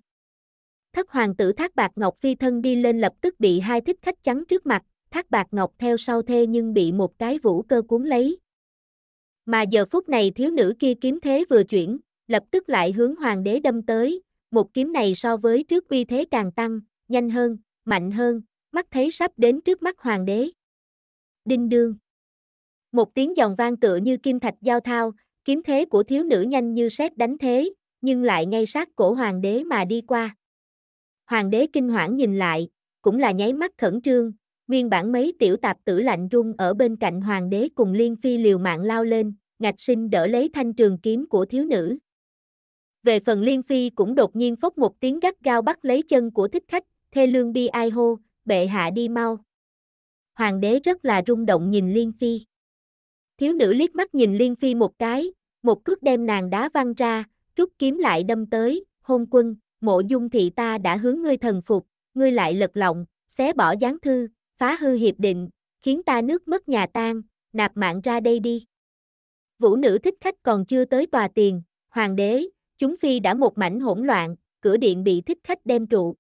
Thất hoàng tử Thác Bạc Ngọc phi thân đi lên lập tức bị hai thích khách trắng trước mặt, Thác Bạc Ngọc theo sau thê nhưng bị một cái vũ cơ cuốn lấy. Mà giờ phút này thiếu nữ kia kiếm thế vừa chuyển, lập tức lại hướng hoàng đế đâm tới, một kiếm này so với trước uy thế càng tăng, nhanh hơn, mạnh hơn, mắt thấy sắp đến trước mắt hoàng đế. Đinh đương. Một tiếng giòn vang tựa như kim thạch giao thao, kiếm thế của thiếu nữ nhanh như sét đánh thế, nhưng lại ngay sát cổ hoàng đế mà đi qua. Hoàng đế kinh hoảng nhìn lại, cũng là nháy mắt khẩn trương, nguyên bản mấy tiểu tạp tử lạnh rung ở bên cạnh hoàng đế cùng liên phi liều mạng lao lên, ngạch sinh đỡ lấy thanh trường kiếm của thiếu nữ. Về phần Liên Phi cũng đột nhiên phốc một tiếng gắt gao bắt lấy chân của thích khách, thê lương bi ai hô, bệ hạ đi mau. Hoàng đế rất là rung động nhìn Liên Phi. Thiếu nữ liếc mắt nhìn Liên Phi một cái, một cước đem nàng đá văng ra, rút kiếm lại đâm tới, hôn quân, mộ dung thị ta đã hướng ngươi thần phục, ngươi lại lật lọng, xé bỏ gián thư, phá hư hiệp định, khiến ta nước mất nhà tan, nạp mạng ra đây đi. Vũ nữ thích khách còn chưa tới tòa tiền, hoàng đế, chúng phi đã một mảnh hỗn loạn, cửa điện bị thích khách đem trụ.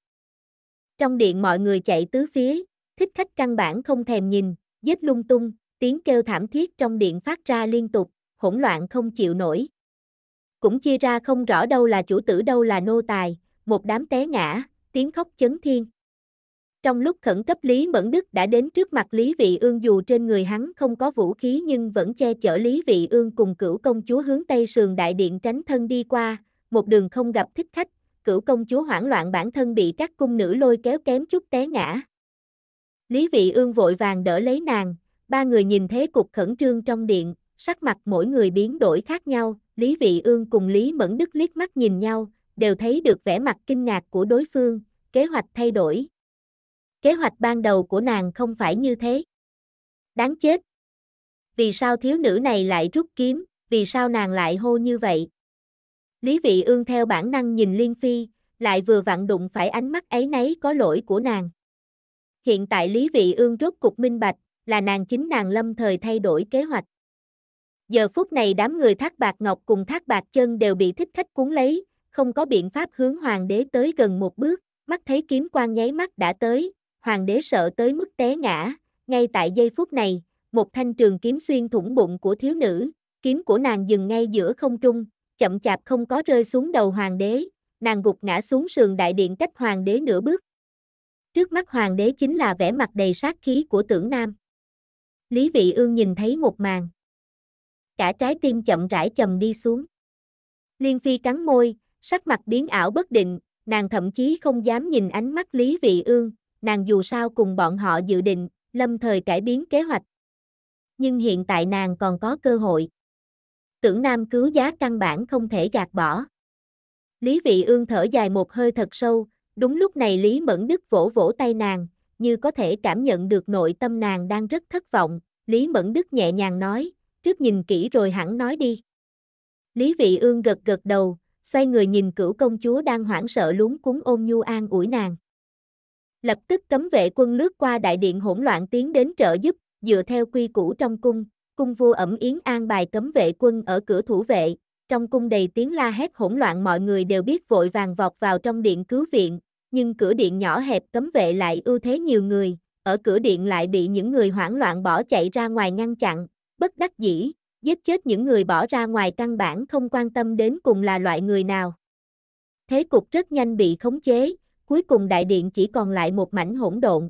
Trong điện mọi người chạy tứ phía, thích khách căn bản không thèm nhìn, giết lung tung, tiếng kêu thảm thiết trong điện phát ra liên tục, hỗn loạn không chịu nổi. Cũng chia ra không rõ đâu là chủ tử đâu là nô tài, một đám té ngã, tiếng khóc chấn thiên. Trong lúc khẩn cấp Lý Mẫn Đức đã đến trước mặt Lý Vị Ương dù trên người hắn không có vũ khí nhưng vẫn che chở Lý Vị Ương cùng cửu công chúa hướng Tây Sườn Đại Điện tránh thân đi qua, một đường không gặp thích khách, cửu công chúa hoảng loạn bản thân bị các cung nữ lôi kéo kém chút té ngã. Lý Vị Ương vội vàng đỡ lấy nàng, ba người nhìn thế cục khẩn trương trong điện, sắc mặt mỗi người biến đổi khác nhau, Lý Vị Ương cùng Lý Mẫn Đức liếc mắt nhìn nhau, đều thấy được vẻ mặt kinh ngạc của đối phương, kế hoạch thay đổi. Kế hoạch ban đầu của nàng không phải như thế. Đáng chết. Vì sao thiếu nữ này lại rút kiếm, vì sao nàng lại hô như vậy? Lý vị ương theo bản năng nhìn Liên Phi, lại vừa vặn đụng phải ánh mắt ấy nấy có lỗi của nàng. Hiện tại Lý Vị Ương rốt cục minh bạch, là nàng chính nàng lâm thời thay đổi kế hoạch. Giờ phút này đám người thác bạc ngọc cùng thác bạc chân đều bị thích khách cuốn lấy, không có biện pháp hướng hoàng đế tới gần một bước, mắt thấy kiếm quan nháy mắt đã tới, hoàng đế sợ tới mức té ngã, ngay tại giây phút này, một thanh trường kiếm xuyên thủng bụng của thiếu nữ, kiếm của nàng dừng ngay giữa không trung, chậm chạp không có rơi xuống đầu hoàng đế, nàng gục ngã xuống sườn đại điện cách hoàng đế nửa bước. Trước mắt hoàng đế chính là vẻ mặt đầy sát khí của tưởng nam. Lý vị ương nhìn thấy một màn. Cả trái tim chậm rãi chầm đi xuống. Liên phi cắn môi, sắc mặt biến ảo bất định, nàng thậm chí không dám nhìn ánh mắt Lý vị ương, nàng dù sao cùng bọn họ dự định, lâm thời cải biến kế hoạch. Nhưng hiện tại nàng còn có cơ hội. Tưởng Nam cứu giá căn bản không thể gạt bỏ. Lý Vị Ương thở dài một hơi thật sâu, đúng lúc này Lý Mẫn Đức vỗ vỗ tay nàng, như có thể cảm nhận được nội tâm nàng đang rất thất vọng, Lý Mẫn Đức nhẹ nhàng nói, trước nhìn kỹ rồi hẳn nói đi. Lý Vị Ương gật gật đầu, xoay người nhìn cửu công chúa đang hoảng sợ lúng cuốn ôm nhu an ủi nàng lập tức cấm vệ quân lướt qua đại điện hỗn loạn tiến đến trợ giúp, dựa theo quy củ trong cung, cung vua ẩm yến an bài cấm vệ quân ở cửa thủ vệ, trong cung đầy tiếng la hét hỗn loạn mọi người đều biết vội vàng vọt vào trong điện cứu viện, nhưng cửa điện nhỏ hẹp cấm vệ lại ưu thế nhiều người, ở cửa điện lại bị những người hoảng loạn bỏ chạy ra ngoài ngăn chặn, bất đắc dĩ, giết chết những người bỏ ra ngoài căn bản không quan tâm đến cùng là loại người nào. Thế cục rất nhanh bị khống chế, cuối cùng đại điện chỉ còn lại một mảnh hỗn độn.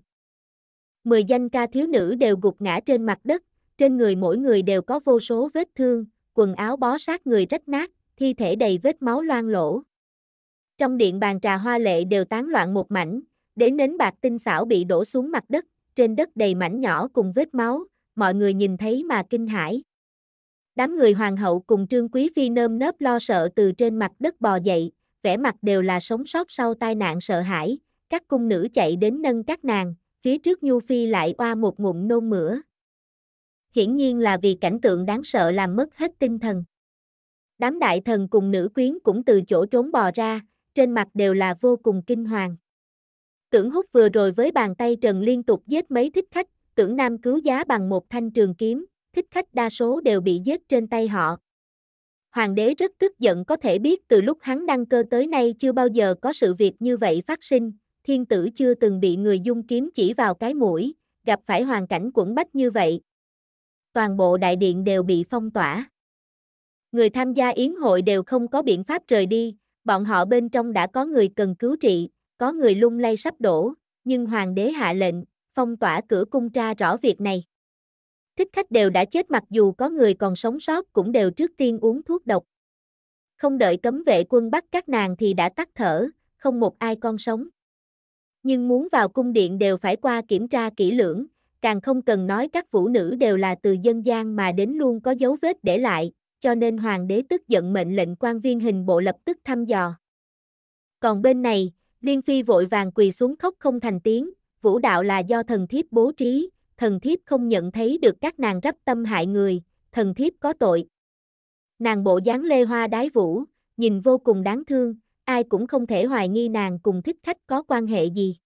Mười danh ca thiếu nữ đều gục ngã trên mặt đất, trên người mỗi người đều có vô số vết thương, quần áo bó sát người rách nát, thi thể đầy vết máu loang lổ. Trong điện bàn trà hoa lệ đều tán loạn một mảnh, đến nến bạc tinh xảo bị đổ xuống mặt đất, trên đất đầy mảnh nhỏ cùng vết máu, mọi người nhìn thấy mà kinh hãi. Đám người hoàng hậu cùng trương quý phi nơm nớp lo sợ từ trên mặt đất bò dậy, vẻ mặt đều là sống sót sau tai nạn sợ hãi, các cung nữ chạy đến nâng các nàng, phía trước Nhu Phi lại oa một ngụm nôn mửa. Hiển nhiên là vì cảnh tượng đáng sợ làm mất hết tinh thần. Đám đại thần cùng nữ quyến cũng từ chỗ trốn bò ra, trên mặt đều là vô cùng kinh hoàng. Tưởng hút vừa rồi với bàn tay trần liên tục giết mấy thích khách, tưởng nam cứu giá bằng một thanh trường kiếm, thích khách đa số đều bị giết trên tay họ, hoàng đế rất tức giận có thể biết từ lúc hắn đăng cơ tới nay chưa bao giờ có sự việc như vậy phát sinh, thiên tử chưa từng bị người dung kiếm chỉ vào cái mũi, gặp phải hoàn cảnh quẩn bách như vậy. Toàn bộ đại điện đều bị phong tỏa. Người tham gia yến hội đều không có biện pháp rời đi, bọn họ bên trong đã có người cần cứu trị, có người lung lay sắp đổ, nhưng hoàng đế hạ lệnh, phong tỏa cửa cung tra rõ việc này thích khách đều đã chết mặc dù có người còn sống sót cũng đều trước tiên uống thuốc độc. Không đợi cấm vệ quân bắt các nàng thì đã tắt thở, không một ai còn sống. Nhưng muốn vào cung điện đều phải qua kiểm tra kỹ lưỡng, càng không cần nói các vũ nữ đều là từ dân gian mà đến luôn có dấu vết để lại, cho nên hoàng đế tức giận mệnh lệnh quan viên hình bộ lập tức thăm dò. Còn bên này, Liên Phi vội vàng quỳ xuống khóc không thành tiếng, vũ đạo là do thần thiếp bố trí, thần thiếp không nhận thấy được các nàng rắp tâm hại người, thần thiếp có tội. Nàng bộ dáng lê hoa đái vũ, nhìn vô cùng đáng thương, ai cũng không thể hoài nghi nàng cùng thích khách có quan hệ gì.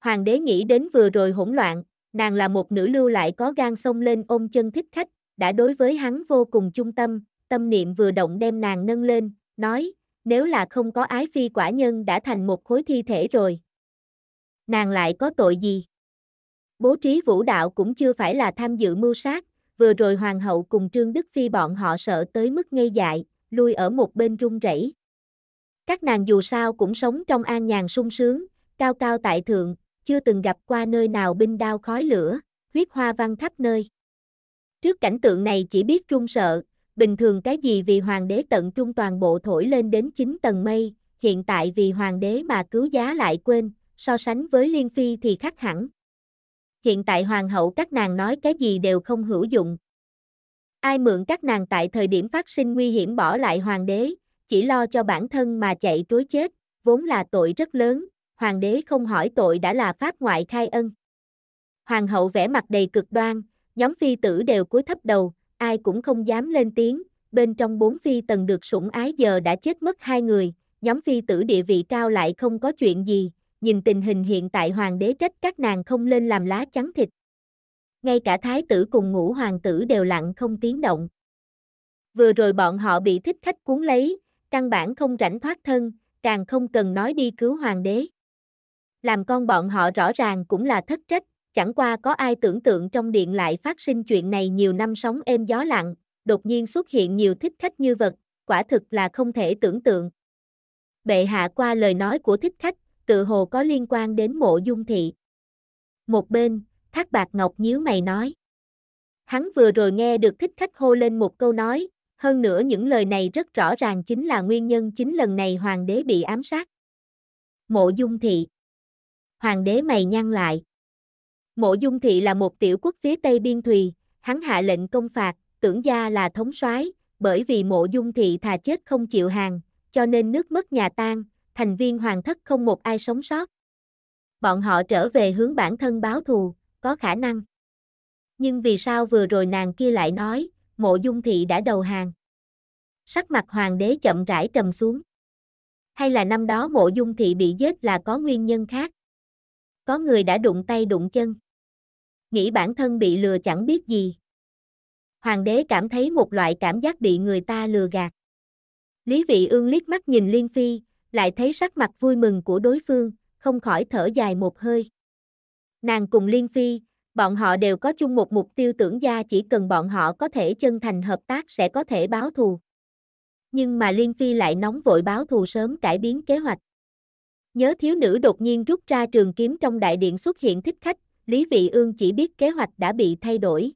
Hoàng đế nghĩ đến vừa rồi hỗn loạn, nàng là một nữ lưu lại có gan xông lên ôm chân thích khách, đã đối với hắn vô cùng trung tâm, tâm niệm vừa động đem nàng nâng lên, nói, nếu là không có ái phi quả nhân đã thành một khối thi thể rồi. Nàng lại có tội gì? Bố trí vũ đạo cũng chưa phải là tham dự mưu sát, vừa rồi hoàng hậu cùng Trương Đức Phi bọn họ sợ tới mức ngây dại, lui ở một bên run rẩy. Các nàng dù sao cũng sống trong an nhàn sung sướng, cao cao tại thượng, chưa từng gặp qua nơi nào binh đao khói lửa, huyết hoa văn khắp nơi. Trước cảnh tượng này chỉ biết run sợ, bình thường cái gì vì hoàng đế tận trung toàn bộ thổi lên đến chín tầng mây, hiện tại vì hoàng đế mà cứu giá lại quên, so sánh với Liên Phi thì khác hẳn hiện tại hoàng hậu các nàng nói cái gì đều không hữu dụng. Ai mượn các nàng tại thời điểm phát sinh nguy hiểm bỏ lại hoàng đế, chỉ lo cho bản thân mà chạy trối chết, vốn là tội rất lớn, hoàng đế không hỏi tội đã là pháp ngoại khai ân. Hoàng hậu vẻ mặt đầy cực đoan, nhóm phi tử đều cúi thấp đầu, ai cũng không dám lên tiếng, bên trong bốn phi tần được sủng ái giờ đã chết mất hai người, nhóm phi tử địa vị cao lại không có chuyện gì, nhìn tình hình hiện tại hoàng đế trách các nàng không lên làm lá trắng thịt. Ngay cả thái tử cùng ngũ hoàng tử đều lặng không tiếng động. Vừa rồi bọn họ bị thích khách cuốn lấy, căn bản không rảnh thoát thân, càng không cần nói đi cứu hoàng đế. Làm con bọn họ rõ ràng cũng là thất trách, chẳng qua có ai tưởng tượng trong điện lại phát sinh chuyện này nhiều năm sóng êm gió lặng, đột nhiên xuất hiện nhiều thích khách như vật, quả thực là không thể tưởng tượng. Bệ hạ qua lời nói của thích khách, tự hồ có liên quan đến mộ dung thị. Một bên, thác bạc ngọc nhíu mày nói. Hắn vừa rồi nghe được thích khách hô lên một câu nói, hơn nữa những lời này rất rõ ràng chính là nguyên nhân chính lần này hoàng đế bị ám sát. Mộ dung thị Hoàng đế mày nhăn lại. Mộ dung thị là một tiểu quốc phía tây biên thùy, hắn hạ lệnh công phạt, tưởng gia là thống soái, bởi vì mộ dung thị thà chết không chịu hàng, cho nên nước mất nhà tan, thành viên hoàng thất không một ai sống sót. Bọn họ trở về hướng bản thân báo thù, có khả năng. Nhưng vì sao vừa rồi nàng kia lại nói, mộ dung thị đã đầu hàng. Sắc mặt hoàng đế chậm rãi trầm xuống. Hay là năm đó mộ dung thị bị giết là có nguyên nhân khác? Có người đã đụng tay đụng chân. Nghĩ bản thân bị lừa chẳng biết gì. Hoàng đế cảm thấy một loại cảm giác bị người ta lừa gạt. Lý vị ương liếc mắt nhìn Liên Phi, lại thấy sắc mặt vui mừng của đối phương, không khỏi thở dài một hơi. Nàng cùng Liên Phi, bọn họ đều có chung một mục tiêu tưởng gia chỉ cần bọn họ có thể chân thành hợp tác sẽ có thể báo thù. Nhưng mà Liên Phi lại nóng vội báo thù sớm cải biến kế hoạch. Nhớ thiếu nữ đột nhiên rút ra trường kiếm trong đại điện xuất hiện thích khách, Lý Vị Ương chỉ biết kế hoạch đã bị thay đổi.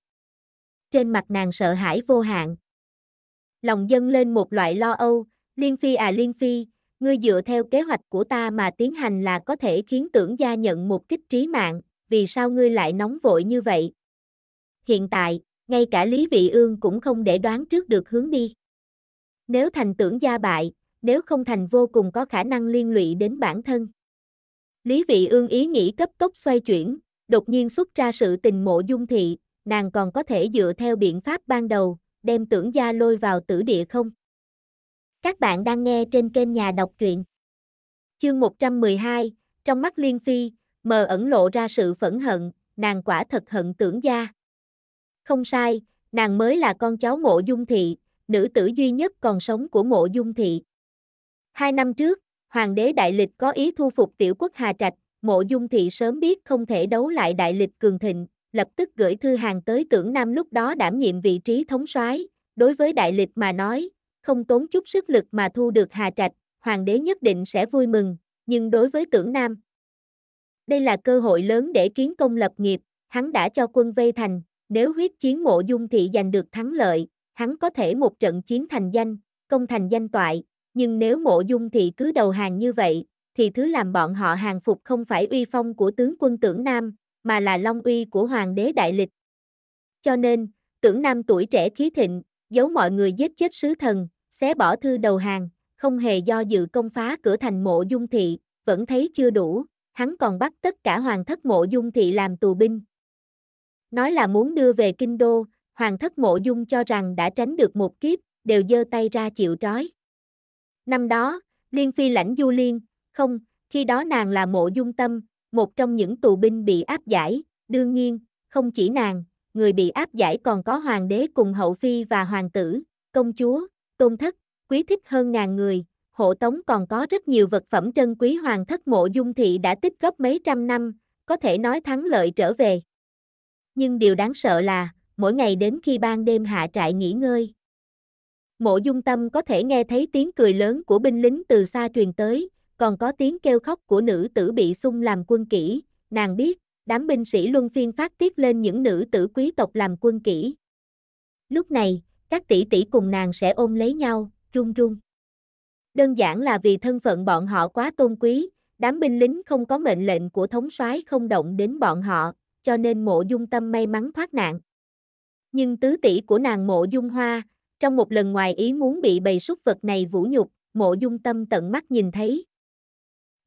Trên mặt nàng sợ hãi vô hạn. Lòng dâng lên một loại lo âu, Liên Phi à Liên Phi, Ngươi dựa theo kế hoạch của ta mà tiến hành là có thể khiến tưởng gia nhận một kích trí mạng, vì sao ngươi lại nóng vội như vậy? Hiện tại, ngay cả Lý Vị Ương cũng không để đoán trước được hướng đi. Nếu thành tưởng gia bại, nếu không thành vô cùng có khả năng liên lụy đến bản thân. Lý Vị Ương ý nghĩ cấp tốc xoay chuyển, đột nhiên xuất ra sự tình mộ dung thị, nàng còn có thể dựa theo biện pháp ban đầu, đem tưởng gia lôi vào tử địa không? Các bạn đang nghe trên kênh Nhà đọc truyện. Chương 112, trong mắt Liên Phi, mờ ẩn lộ ra sự phẫn hận, nàng quả thật hận tưởng gia. Không sai, nàng mới là con cháu mộ dung thị, nữ tử duy nhất còn sống của mộ dung thị. Hai năm trước, Hoàng đế Đại Lịch có ý thu phục tiểu quốc Hà Trạch, mộ dung thị sớm biết không thể đấu lại Đại Lịch cường thịnh, lập tức gửi thư hàng tới tưởng Nam lúc đó đảm nhiệm vị trí thống soái. Đối với Đại Lịch mà nói, không tốn chút sức lực mà thu được Hà Trạch, hoàng đế nhất định sẽ vui mừng, nhưng đối với tưởng Nam. Đây là cơ hội lớn để kiến công lập nghiệp, hắn đã cho quân vây thành, nếu huyết chiến mộ dung thị giành được thắng lợi, hắn có thể một trận chiến thành danh, công thành danh toại, nhưng nếu mộ dung thị cứ đầu hàng như vậy, thì thứ làm bọn họ hàng phục không phải uy phong của tướng quân tưởng Nam, mà là long uy của hoàng đế đại lịch. Cho nên, tưởng Nam tuổi trẻ khí thịnh, giấu mọi người giết chết sứ thần, xé bỏ thư đầu hàng, không hề do dự công phá cửa thành mộ dung thị, vẫn thấy chưa đủ, hắn còn bắt tất cả hoàng thất mộ dung thị làm tù binh. Nói là muốn đưa về kinh đô, hoàng thất mộ dung cho rằng đã tránh được một kiếp, đều giơ tay ra chịu trói. Năm đó, Liên Phi lãnh du liên, không, khi đó nàng là mộ dung tâm, một trong những tù binh bị áp giải, đương nhiên, không chỉ nàng, người bị áp giải còn có hoàng đế cùng hậu phi và hoàng tử, công chúa, tôn thất, quý thích hơn ngàn người, hộ tống còn có rất nhiều vật phẩm trân quý hoàng thất mộ dung thị đã tích góp mấy trăm năm, có thể nói thắng lợi trở về. Nhưng điều đáng sợ là, mỗi ngày đến khi ban đêm hạ trại nghỉ ngơi. Mộ dung tâm có thể nghe thấy tiếng cười lớn của binh lính từ xa truyền tới, còn có tiếng kêu khóc của nữ tử bị xung làm quân kỹ, nàng biết, đám binh sĩ luân phiên phát tiết lên những nữ tử quý tộc làm quân kỹ. Lúc này, các tỷ tỷ cùng nàng sẽ ôm lấy nhau, run run. Đơn giản là vì thân phận bọn họ quá tôn quý, đám binh lính không có mệnh lệnh của thống soái không động đến bọn họ, cho nên mộ dung tâm may mắn thoát nạn. Nhưng tứ tỷ của nàng mộ dung hoa, trong một lần ngoài ý muốn bị bầy súc vật này vũ nhục, mộ dung tâm tận mắt nhìn thấy.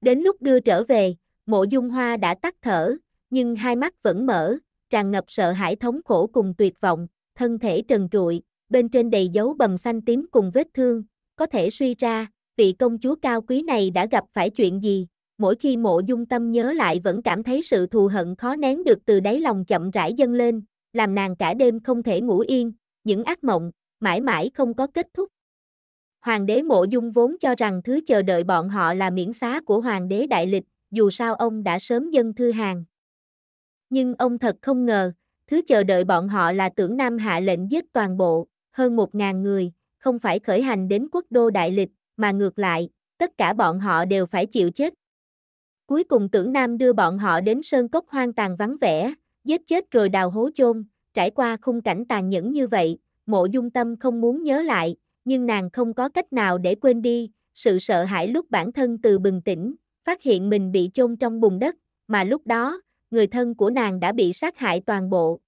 Đến lúc đưa trở về, mộ dung hoa đã tắt thở, nhưng hai mắt vẫn mở, tràn ngập sợ hãi thống khổ cùng tuyệt vọng, thân thể trần trụi, bên trên đầy dấu bầm xanh tím cùng vết thương, có thể suy ra, vị công chúa cao quý này đã gặp phải chuyện gì, mỗi khi mộ dung tâm nhớ lại vẫn cảm thấy sự thù hận khó nén được từ đáy lòng chậm rãi dâng lên, làm nàng cả đêm không thể ngủ yên, những ác mộng, mãi mãi không có kết thúc. Hoàng đế mộ dung vốn cho rằng thứ chờ đợi bọn họ là miễn xá của hoàng đế đại lịch, dù sao ông đã sớm dân thư hàng nhưng ông thật không ngờ, thứ chờ đợi bọn họ là tưởng Nam hạ lệnh giết toàn bộ, hơn một ngàn người, không phải khởi hành đến quốc đô đại lịch, mà ngược lại, tất cả bọn họ đều phải chịu chết. Cuối cùng tưởng Nam đưa bọn họ đến sơn cốc hoang tàn vắng vẻ, giết chết rồi đào hố chôn, trải qua khung cảnh tàn nhẫn như vậy, mộ dung tâm không muốn nhớ lại, nhưng nàng không có cách nào để quên đi, sự sợ hãi lúc bản thân từ bừng tỉnh, phát hiện mình bị chôn trong bùn đất, mà lúc đó, người thân của nàng đã bị sát hại toàn bộ.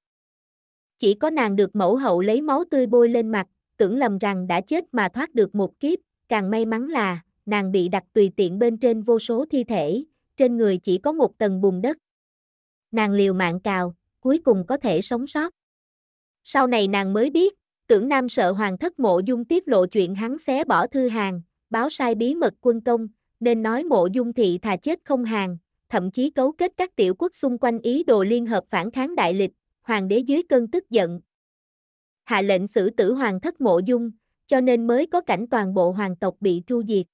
Chỉ có nàng được mẫu hậu lấy máu tươi bôi lên mặt, tưởng lầm rằng đã chết mà thoát được một kiếp, càng may mắn là, nàng bị đặt tùy tiện bên trên vô số thi thể, trên người chỉ có một tầng bùn đất. Nàng liều mạng cào, cuối cùng có thể sống sót. Sau này nàng mới biết, tưởng nam sợ hoàng thất mộ dung tiết lộ chuyện hắn xé bỏ thư hàng, báo sai bí mật quân công, nên nói mộ dung thị thà chết không hàng, thậm chí cấu kết các tiểu quốc xung quanh ý đồ liên hợp phản kháng đại lịch, hoàng đế dưới cơn tức giận. Hạ lệnh xử tử hoàng thất mộ dung, cho nên mới có cảnh toàn bộ hoàng tộc bị tru diệt.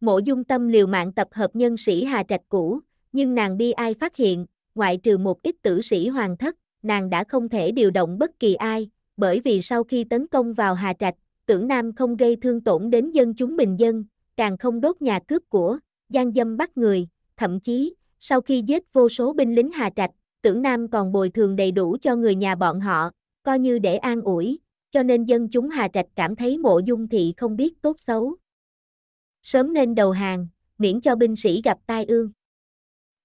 Mộ dung tâm liều mạng tập hợp nhân sĩ Hà Trạch cũ, nhưng nàng bi ai phát hiện, ngoại trừ một ít tử sĩ hoàng thất, nàng đã không thể điều động bất kỳ ai, bởi vì sau khi tấn công vào Hà Trạch, tưởng Nam không gây thương tổn đến dân chúng bình dân, càng không đốt nhà cướp của, gian dâm bắt người, thậm chí, sau khi giết vô số binh lính Hà Trạch, tưởng Nam còn bồi thường đầy đủ cho người nhà bọn họ, coi như để an ủi, cho nên dân chúng Hà Trạch cảm thấy mộ dung thị không biết tốt xấu. Sớm nên đầu hàng, miễn cho binh sĩ gặp tai ương.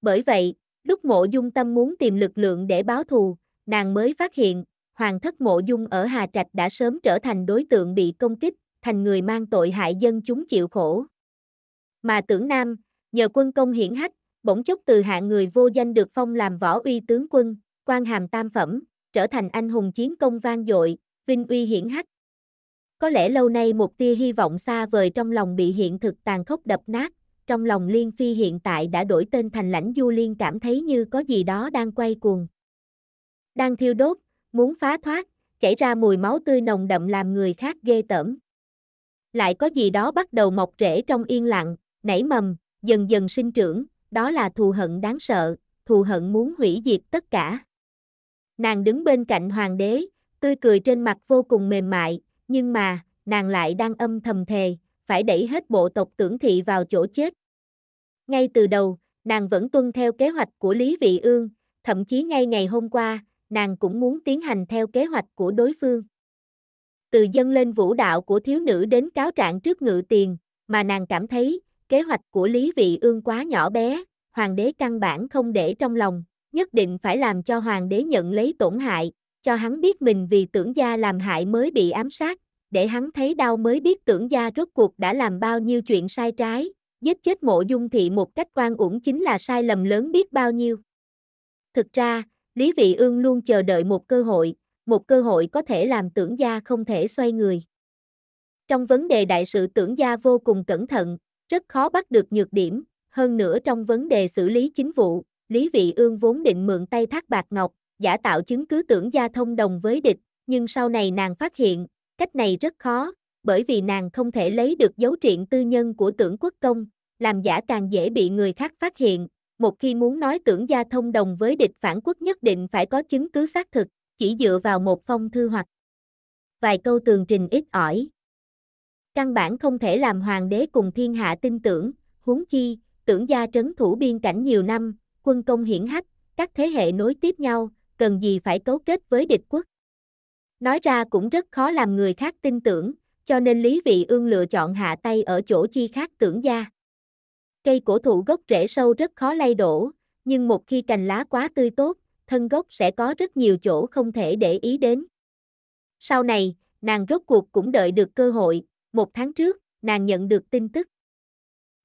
Bởi vậy, lúc mộ dung tâm muốn tìm lực lượng để báo thù, nàng mới phát hiện, hoàng thất mộ dung ở Hà Trạch đã sớm trở thành đối tượng bị công kích, thành người mang tội hại dân chúng chịu khổ. Mà tưởng nam, nhờ quân công hiển hách, bỗng chốc từ hạng người vô danh được phong làm võ uy tướng quân, quan hàm tam phẩm, trở thành anh hùng chiến công vang dội, vinh uy hiển hách. Có lẽ lâu nay một tia hy vọng xa vời trong lòng bị hiện thực tàn khốc đập nát, trong lòng Liên Phi hiện tại đã đổi tên thành lãnh du liên cảm thấy như có gì đó đang quay cuồng. Đang thiêu đốt, muốn phá thoát, chảy ra mùi máu tươi nồng đậm làm người khác ghê tởm. Lại có gì đó bắt đầu mọc rễ trong yên lặng, nảy mầm, dần dần sinh trưởng, đó là thù hận đáng sợ, thù hận muốn hủy diệt tất cả. Nàng đứng bên cạnh hoàng đế, tươi cười trên mặt vô cùng mềm mại, nhưng mà, nàng lại đang âm thầm thề, phải đẩy hết bộ tộc tưởng thị vào chỗ chết. Ngay từ đầu, nàng vẫn tuân theo kế hoạch của Lý Vị Ương, thậm chí ngay ngày hôm qua, nàng cũng muốn tiến hành theo kế hoạch của đối phương. Từ dân lên vũ đạo của thiếu nữ đến cáo trạng trước ngự tiền, mà nàng cảm thấy, Kế hoạch của Lý Vị Ương quá nhỏ bé, hoàng đế căn bản không để trong lòng, nhất định phải làm cho hoàng đế nhận lấy tổn hại, cho hắn biết mình vì tưởng gia làm hại mới bị ám sát, để hắn thấy đau mới biết tưởng gia rốt cuộc đã làm bao nhiêu chuyện sai trái, giết chết mộ dung thị một cách quan uổng chính là sai lầm lớn biết bao nhiêu. Thực ra, Lý Vị Ương luôn chờ đợi một cơ hội, một cơ hội có thể làm tưởng gia không thể xoay người. Trong vấn đề đại sự tưởng gia vô cùng cẩn thận, rất khó bắt được nhược điểm, hơn nữa trong vấn đề xử lý chính vụ, Lý Vị Ương vốn định mượn tay Thác Bạc Ngọc, giả tạo chứng cứ tưởng gia thông đồng với địch, nhưng sau này nàng phát hiện, cách này rất khó, bởi vì nàng không thể lấy được dấu triện tư nhân của tưởng quốc công, làm giả càng dễ bị người khác phát hiện. Một khi muốn nói tưởng gia thông đồng với địch phản quốc nhất định phải có chứng cứ xác thực, chỉ dựa vào một phong thư hoặc vài câu tường trình ít ỏi, Căn bản không thể làm hoàng đế cùng thiên hạ tin tưởng, huống chi, tưởng gia trấn thủ biên cảnh nhiều năm, quân công hiển hách, các thế hệ nối tiếp nhau, cần gì phải cấu kết với địch quốc. Nói ra cũng rất khó làm người khác tin tưởng, cho nên Lý Vị Ương lựa chọn hạ tay ở chỗ chi khác tưởng gia. Cây cổ thụ gốc rễ sâu rất khó lay đổ, nhưng một khi cành lá quá tươi tốt, thân gốc sẽ có rất nhiều chỗ không thể để ý đến. Sau này, nàng rốt cuộc cũng đợi được cơ hội, một tháng trước, nàng nhận được tin tức.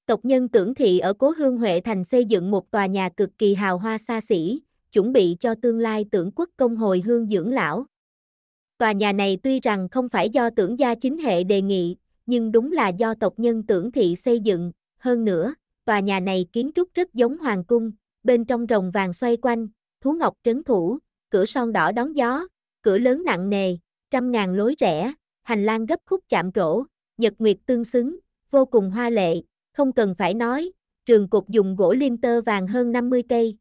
Tộc nhân tưởng thị ở Cố Hương Huệ Thành xây dựng một tòa nhà cực kỳ hào hoa xa xỉ, chuẩn bị cho tương lai tưởng quốc công hồi hương dưỡng lão. Tòa nhà này tuy rằng không phải do tưởng gia chính hệ đề nghị, nhưng đúng là do tộc nhân tưởng thị xây dựng. Hơn nữa, tòa nhà này kiến trúc rất giống hoàng cung, bên trong rồng vàng xoay quanh, thú ngọc trấn thủ, cửa son đỏ đón gió, cửa lớn nặng nề, trăm ngàn lối rẽ, hành lang gấp khúc chạm trổ, nhật nguyệt tương xứng, vô cùng hoa lệ, không cần phải nói, trường Cục dùng gỗ liêm tơ vàng hơn 50 cây.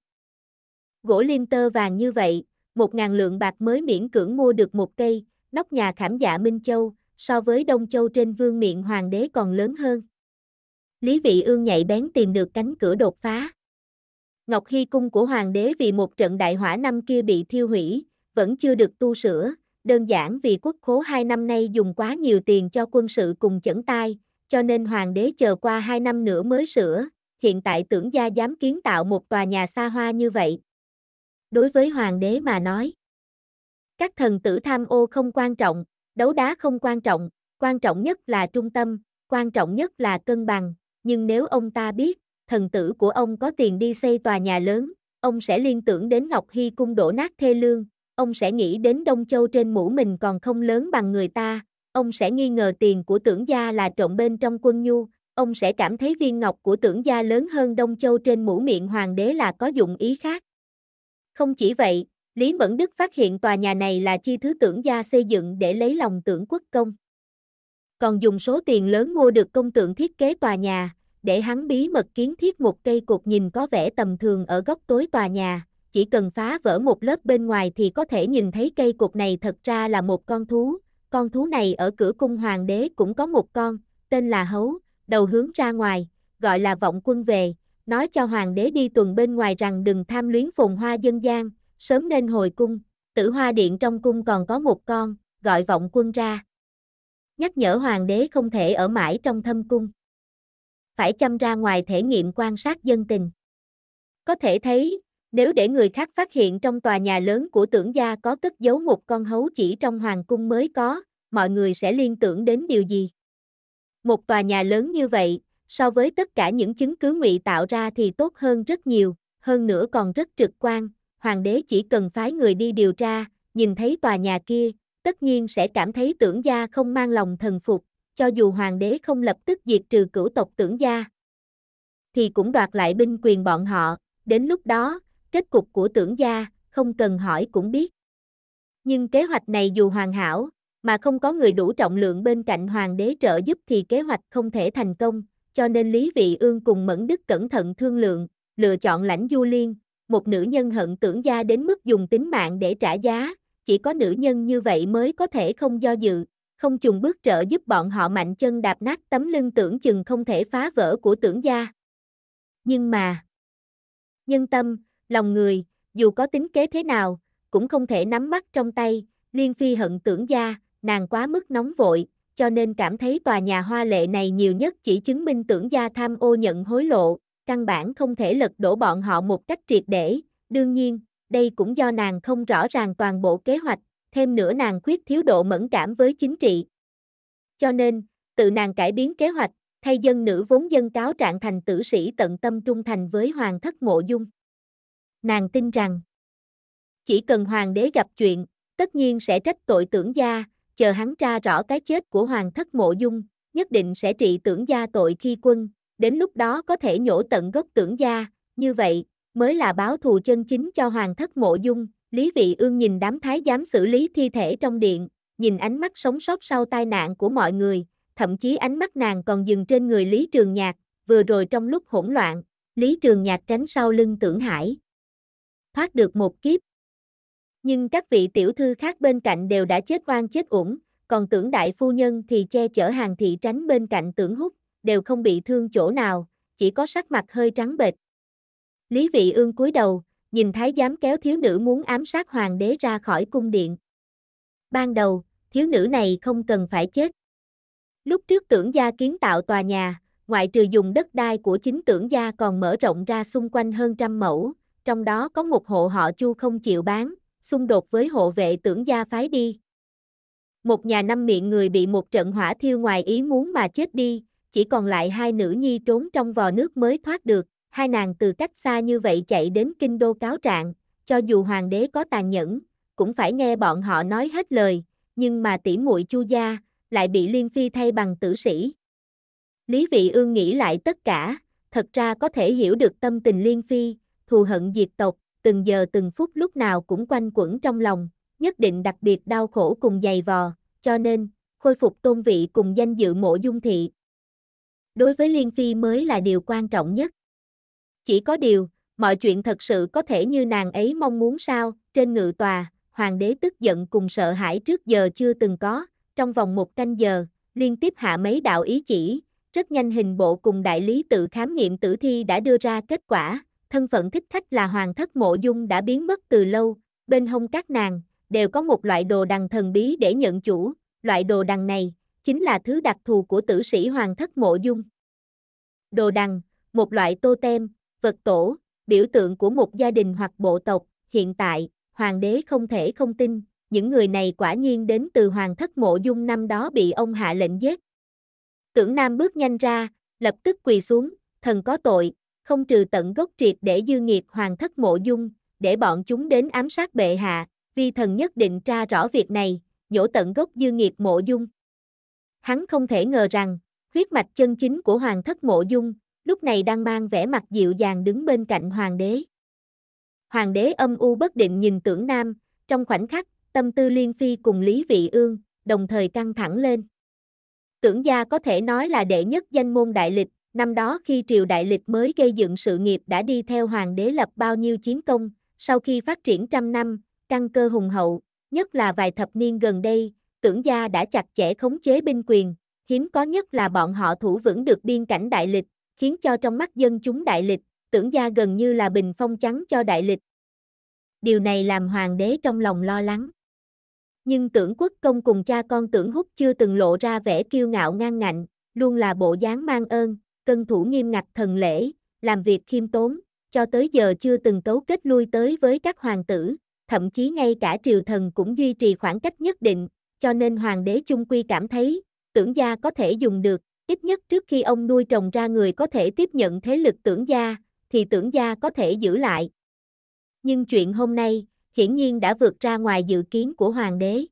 Gỗ liêm tơ vàng như vậy, một ngàn lượng bạc mới miễn cưỡng mua được một cây, nóc nhà khảm dạ Minh Châu, so với Đông Châu trên vương miện hoàng đế còn lớn hơn. Lý Vị Ương nhạy bén tìm được cánh cửa đột phá. Ngọc Hy Cung của hoàng đế vì một trận đại hỏa năm kia bị thiêu hủy, vẫn chưa được tu sửa, đơn giản vì quốc khố hai năm nay dùng quá nhiều tiền cho quân sự cùng chẩn tai, cho nên hoàng đế chờ qua hai năm nữa mới sửa, hiện tại tưởng gia dám kiến tạo một tòa nhà xa hoa như vậy. Đối với hoàng đế mà nói, các thần tử tham ô không quan trọng, đấu đá không quan trọng, quan trọng nhất là trung tâm, quan trọng nhất là cân bằng, nhưng nếu ông ta biết, thần tử của ông có tiền đi xây tòa nhà lớn, ông sẽ liên tưởng đến Ngọc Hy cung đổ nát thê lương, ông sẽ nghĩ đến Đông Châu trên mũ mình còn không lớn bằng người ta, ông sẽ nghi ngờ tiền của tưởng gia là trộm bên trong quân nhu, ông sẽ cảm thấy viên ngọc của tưởng gia lớn hơn Đông Châu trên mũ miệng hoàng đế là có dụng ý khác. Không chỉ vậy, Lý Mẫn Đức phát hiện tòa nhà này là chi thứ tưởng gia xây dựng để lấy lòng tưởng quốc công. Còn dùng số tiền lớn mua được công tượng thiết kế tòa nhà, để hắn bí mật kiến thiết một cây cột nhìn có vẻ tầm thường ở góc tối tòa nhà, chỉ cần phá vỡ một lớp bên ngoài thì có thể nhìn thấy cây cột này thật ra là một con thú. Con thú này ở cửa cung hoàng đế cũng có một con, tên là hấu, đầu hướng ra ngoài, gọi là vọng quân về, nói cho hoàng đế đi tuần bên ngoài rằng đừng tham luyến phồn hoa dân gian, sớm nên hồi cung. Tử hoa điện trong cung còn có một con, gọi vọng quân ra. Nhắc nhở hoàng đế không thể ở mãi trong thâm cung. Phải chăm ra ngoài thể nghiệm quan sát dân tình. Có thể thấy, nếu để người khác phát hiện trong tòa nhà lớn của tưởng gia có cất giấu một con hấu chỉ trong hoàng cung mới có, mọi người sẽ liên tưởng đến điều gì? Một tòa nhà lớn như vậy, so với tất cả những chứng cứ ngụy tạo ra thì tốt hơn rất nhiều, hơn nữa còn rất trực quan, hoàng đế chỉ cần phái người đi điều tra, nhìn thấy tòa nhà kia, tất nhiên sẽ cảm thấy tưởng gia không mang lòng thần phục, cho dù hoàng đế không lập tức diệt trừ cửu tộc tưởng gia, thì cũng đoạt lại binh quyền bọn họ, đến lúc đó, Kết cục của tưởng gia, không cần hỏi cũng biết. Nhưng kế hoạch này dù hoàn hảo, mà không có người đủ trọng lượng bên cạnh hoàng đế trợ giúp thì kế hoạch không thể thành công, cho nên Lý Vị Ương cùng Mẫn Đức cẩn thận thương lượng, lựa chọn lãnh du liên, một nữ nhân hận tưởng gia đến mức dùng tính mạng để trả giá, chỉ có nữ nhân như vậy mới có thể không do dự, không chùng bước trợ giúp bọn họ mạnh chân đạp nát tấm lưng tưởng chừng không thể phá vỡ của tưởng gia. Nhưng mà, nhân tâm, lòng người, dù có tính kế thế nào, cũng không thể nắm bắt trong tay, Liên Phi hận tưởng gia, nàng quá mức nóng vội, cho nên cảm thấy tòa nhà hoa lệ này nhiều nhất chỉ chứng minh tưởng gia tham ô nhận hối lộ, căn bản không thể lật đổ bọn họ một cách triệt để, đương nhiên, đây cũng do nàng không rõ ràng toàn bộ kế hoạch, thêm nữa nàng khuyết thiếu độ mẫn cảm với chính trị. Cho nên, tự nàng cải biến kế hoạch, thay dân nữ vốn dân cáo trạng thành tử sĩ tận tâm trung thành với hoàng thất mộ dung nàng tin rằng chỉ cần hoàng đế gặp chuyện, tất nhiên sẽ trách tội tưởng gia, chờ hắn tra rõ cái chết của hoàng thất mộ dung, nhất định sẽ trị tưởng gia tội khi quân, đến lúc đó có thể nhổ tận gốc tưởng gia, như vậy, mới là báo thù chân chính cho hoàng thất mộ dung. Lý Vị Ương nhìn đám thái giám xử lý thi thể trong điện, nhìn ánh mắt sống sót sau tai nạn của mọi người, thậm chí ánh mắt nàng còn dừng trên người Lý Trường Nhạc, vừa rồi trong lúc hỗn loạn, Lý Trường Nhạc tránh sau lưng tưởng hải thoát được một kiếp. Nhưng các vị tiểu thư khác bên cạnh đều đã chết oan chết uổng, còn tưởng đại phu nhân thì che chở hàng thị tránh bên cạnh tưởng hút, đều không bị thương chỗ nào, chỉ có sắc mặt hơi trắng bệch. Lý vị ương cúi đầu, nhìn thái giám kéo thiếu nữ muốn ám sát hoàng đế ra khỏi cung điện. Ban đầu, thiếu nữ này không cần phải chết. Lúc trước tưởng gia kiến tạo tòa nhà, ngoại trừ dùng đất đai của chính tưởng gia còn mở rộng ra xung quanh hơn trăm mẫu, trong đó có một hộ họ Chu không chịu bán, xung đột với hộ vệ tưởng gia phái đi. Một nhà năm miệng người bị một trận hỏa thiêu ngoài ý muốn mà chết đi, chỉ còn lại hai nữ nhi trốn trong vò nước mới thoát được, hai nàng từ cách xa như vậy chạy đến kinh đô cáo trạng, cho dù hoàng đế có tàn nhẫn, cũng phải nghe bọn họ nói hết lời, nhưng mà tỷ muội Chu gia lại bị Liên Phi thay bằng tử sĩ. Lý Vị Ương nghĩ lại tất cả, thật ra có thể hiểu được tâm tình Liên Phi, thù hận diệt tộc, từng giờ từng phút lúc nào cũng quanh quẩn trong lòng, nhất định đặc biệt đau khổ cùng dày vò, cho nên, khôi phục tôn vị cùng danh dự mộ dung thị. Đối với Liên Phi mới là điều quan trọng nhất. Chỉ có điều, mọi chuyện thật sự có thể như nàng ấy mong muốn sao, trên ngự tòa, hoàng đế tức giận cùng sợ hãi trước giờ chưa từng có, trong vòng một canh giờ, liên tiếp hạ mấy đạo ý chỉ, rất nhanh hình bộ cùng đại lý tự khám nghiệm tử thi đã đưa ra kết quả, thân phận thích khách là hoàng thất mộ dung đã biến mất từ lâu, bên hông các nàng, đều có một loại đồ đằng thần bí để nhận chủ, loại đồ đằng này, chính là thứ đặc thù của tử sĩ hoàng thất mộ dung. Đồ đằng, một loại tô tem, vật tổ, biểu tượng của một gia đình hoặc bộ tộc, hiện tại, hoàng đế không thể không tin, những người này quả nhiên đến từ hoàng thất mộ dung năm đó bị ông hạ lệnh giết. Tưởng Nam bước nhanh ra, lập tức quỳ xuống, thần có tội, không trừ tận gốc triệt để dư nghiệt hoàng thất mộ dung, để bọn chúng đến ám sát bệ hạ, vi thần nhất định tra rõ việc này, nhổ tận gốc dư nghiệt mộ dung. Hắn không thể ngờ rằng, huyết mạch chân chính của hoàng thất mộ dung, lúc này đang mang vẻ mặt dịu dàng đứng bên cạnh hoàng đế. Hoàng đế âm u bất định nhìn tưởng nam, trong khoảnh khắc, tâm tư liên phi cùng Lý Vị Ương, đồng thời căng thẳng lên. Tưởng gia có thể nói là đệ nhất danh môn đại lịch, Năm đó khi triều đại lịch mới gây dựng sự nghiệp đã đi theo hoàng đế lập bao nhiêu chiến công, sau khi phát triển trăm năm, căn cơ hùng hậu, nhất là vài thập niên gần đây, tưởng gia đã chặt chẽ khống chế binh quyền, hiếm có nhất là bọn họ thủ vững được biên cảnh đại lịch, khiến cho trong mắt dân chúng đại lịch, tưởng gia gần như là bình phong trắng cho đại lịch. Điều này làm hoàng đế trong lòng lo lắng. Nhưng tưởng quốc công cùng cha con tưởng húc chưa từng lộ ra vẻ kiêu ngạo ngang ngạnh, luôn là bộ dáng mang ơn, cân thủ nghiêm ngặt thần lễ, làm việc khiêm tốn, cho tới giờ chưa từng cấu kết lui tới với các hoàng tử, thậm chí ngay cả triều thần cũng duy trì khoảng cách nhất định, cho nên hoàng đế chung quy cảm thấy, tưởng gia có thể dùng được, ít nhất trước khi ông nuôi trồng ra người có thể tiếp nhận thế lực tưởng gia, thì tưởng gia có thể giữ lại. Nhưng chuyện hôm nay, hiển nhiên đã vượt ra ngoài dự kiến của hoàng đế.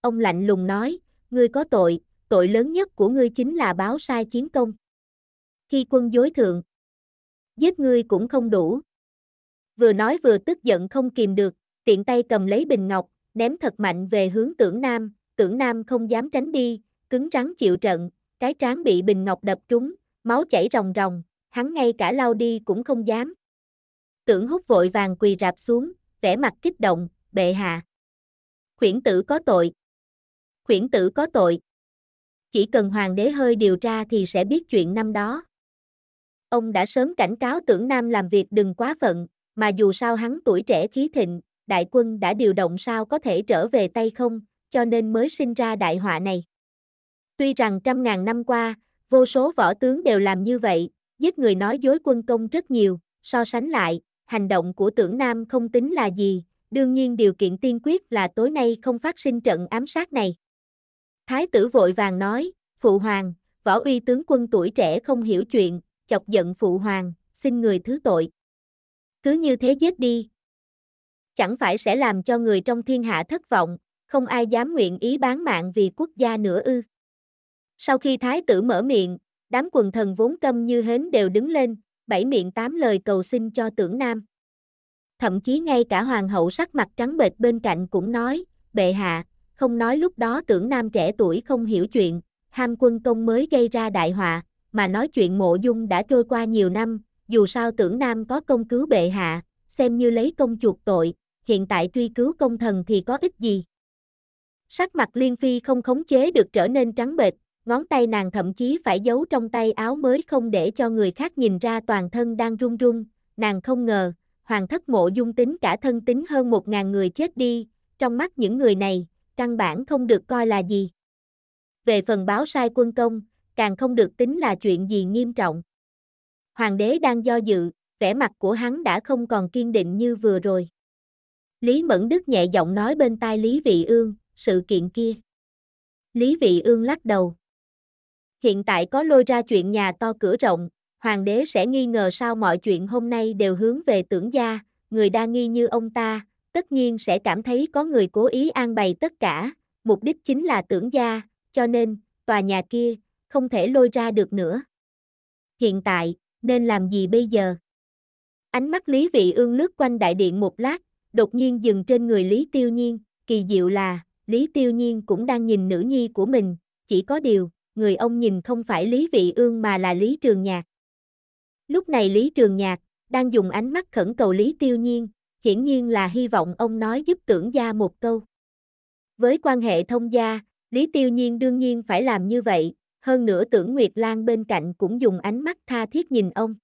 Ông lạnh lùng nói, ngươi có tội, tội lớn nhất của ngươi chính là báo sai chiến công khi quân dối thượng. Giết ngươi cũng không đủ. Vừa nói vừa tức giận không kìm được, tiện tay cầm lấy bình ngọc, ném thật mạnh về hướng tưởng nam, tưởng nam không dám tránh đi, cứng rắn chịu trận, cái trán bị bình ngọc đập trúng, máu chảy ròng ròng, hắn ngay cả lao đi cũng không dám. Tưởng hút vội vàng quỳ rạp xuống, vẻ mặt kích động, bệ hạ. Khuyển tử có tội. Khuyển tử có tội. Chỉ cần hoàng đế hơi điều tra thì sẽ biết chuyện năm đó. Ông đã sớm cảnh cáo tưởng Nam làm việc đừng quá phận, mà dù sao hắn tuổi trẻ khí thịnh, đại quân đã điều động sao có thể trở về tay không, cho nên mới sinh ra đại họa này. Tuy rằng trăm ngàn năm qua, vô số võ tướng đều làm như vậy, giết người nói dối quân công rất nhiều, so sánh lại, hành động của tưởng Nam không tính là gì, đương nhiên điều kiện tiên quyết là tối nay không phát sinh trận ám sát này. Thái tử vội vàng nói, Phụ Hoàng, võ uy tướng quân tuổi trẻ không hiểu chuyện, chọc giận phụ hoàng, xin người thứ tội. Cứ như thế giết đi. Chẳng phải sẽ làm cho người trong thiên hạ thất vọng, không ai dám nguyện ý bán mạng vì quốc gia nữa ư. Sau khi thái tử mở miệng, đám quần thần vốn câm như hến đều đứng lên, bảy miệng tám lời cầu xin cho tưởng nam. Thậm chí ngay cả hoàng hậu sắc mặt trắng bệch bên cạnh cũng nói, bệ hạ, không nói lúc đó tưởng nam trẻ tuổi không hiểu chuyện, ham quân công mới gây ra đại họa, mà nói chuyện mộ dung đã trôi qua nhiều năm, dù sao tưởng nam có công cứu bệ hạ, xem như lấy công chuộc tội, hiện tại truy cứu công thần thì có ích gì. Sắc mặt Liên Phi không khống chế được trở nên trắng bệch, ngón tay nàng thậm chí phải giấu trong tay áo mới không để cho người khác nhìn ra toàn thân đang run run, nàng không ngờ, hoàng thất mộ dung tính cả thân tính hơn một ngàn người chết đi, trong mắt những người này, căn bản không được coi là gì. Về phần báo sai quân công, càng không được tính là chuyện gì nghiêm trọng. Hoàng đế đang do dự, vẻ mặt của hắn đã không còn kiên định như vừa rồi. Lý Mẫn Đức nhẹ giọng nói bên tai Lý Vị Ương, sự kiện kia. Lý Vị Ương lắc đầu. Hiện tại có lôi ra chuyện nhà to cửa rộng, hoàng đế sẽ nghi ngờ sao mọi chuyện hôm nay đều hướng về tưởng gia, người đa nghi như ông ta, tất nhiên sẽ cảm thấy có người cố ý an bày tất cả, mục đích chính là tưởng gia, cho nên, tòa nhà kia, không thể lôi ra được nữa. Hiện tại, nên làm gì bây giờ? Ánh mắt Lý Vị Ương lướt quanh đại điện một lát, đột nhiên dừng trên người Lý Tiêu Nhiên, kỳ diệu là, Lý Tiêu Nhiên cũng đang nhìn nữ nhi của mình, chỉ có điều, người ông nhìn không phải Lý Vị Ương mà là Lý Trường Nhạc. Lúc này Lý Trường Nhạc, đang dùng ánh mắt khẩn cầu Lý Tiêu Nhiên, hiển nhiên là hy vọng ông nói giúp tưởng gia một câu. Với quan hệ thông gia, Lý Tiêu Nhiên đương nhiên phải làm như vậy, hơn nữa tưởng Nguyệt Lan bên cạnh cũng dùng ánh mắt tha thiết nhìn ông.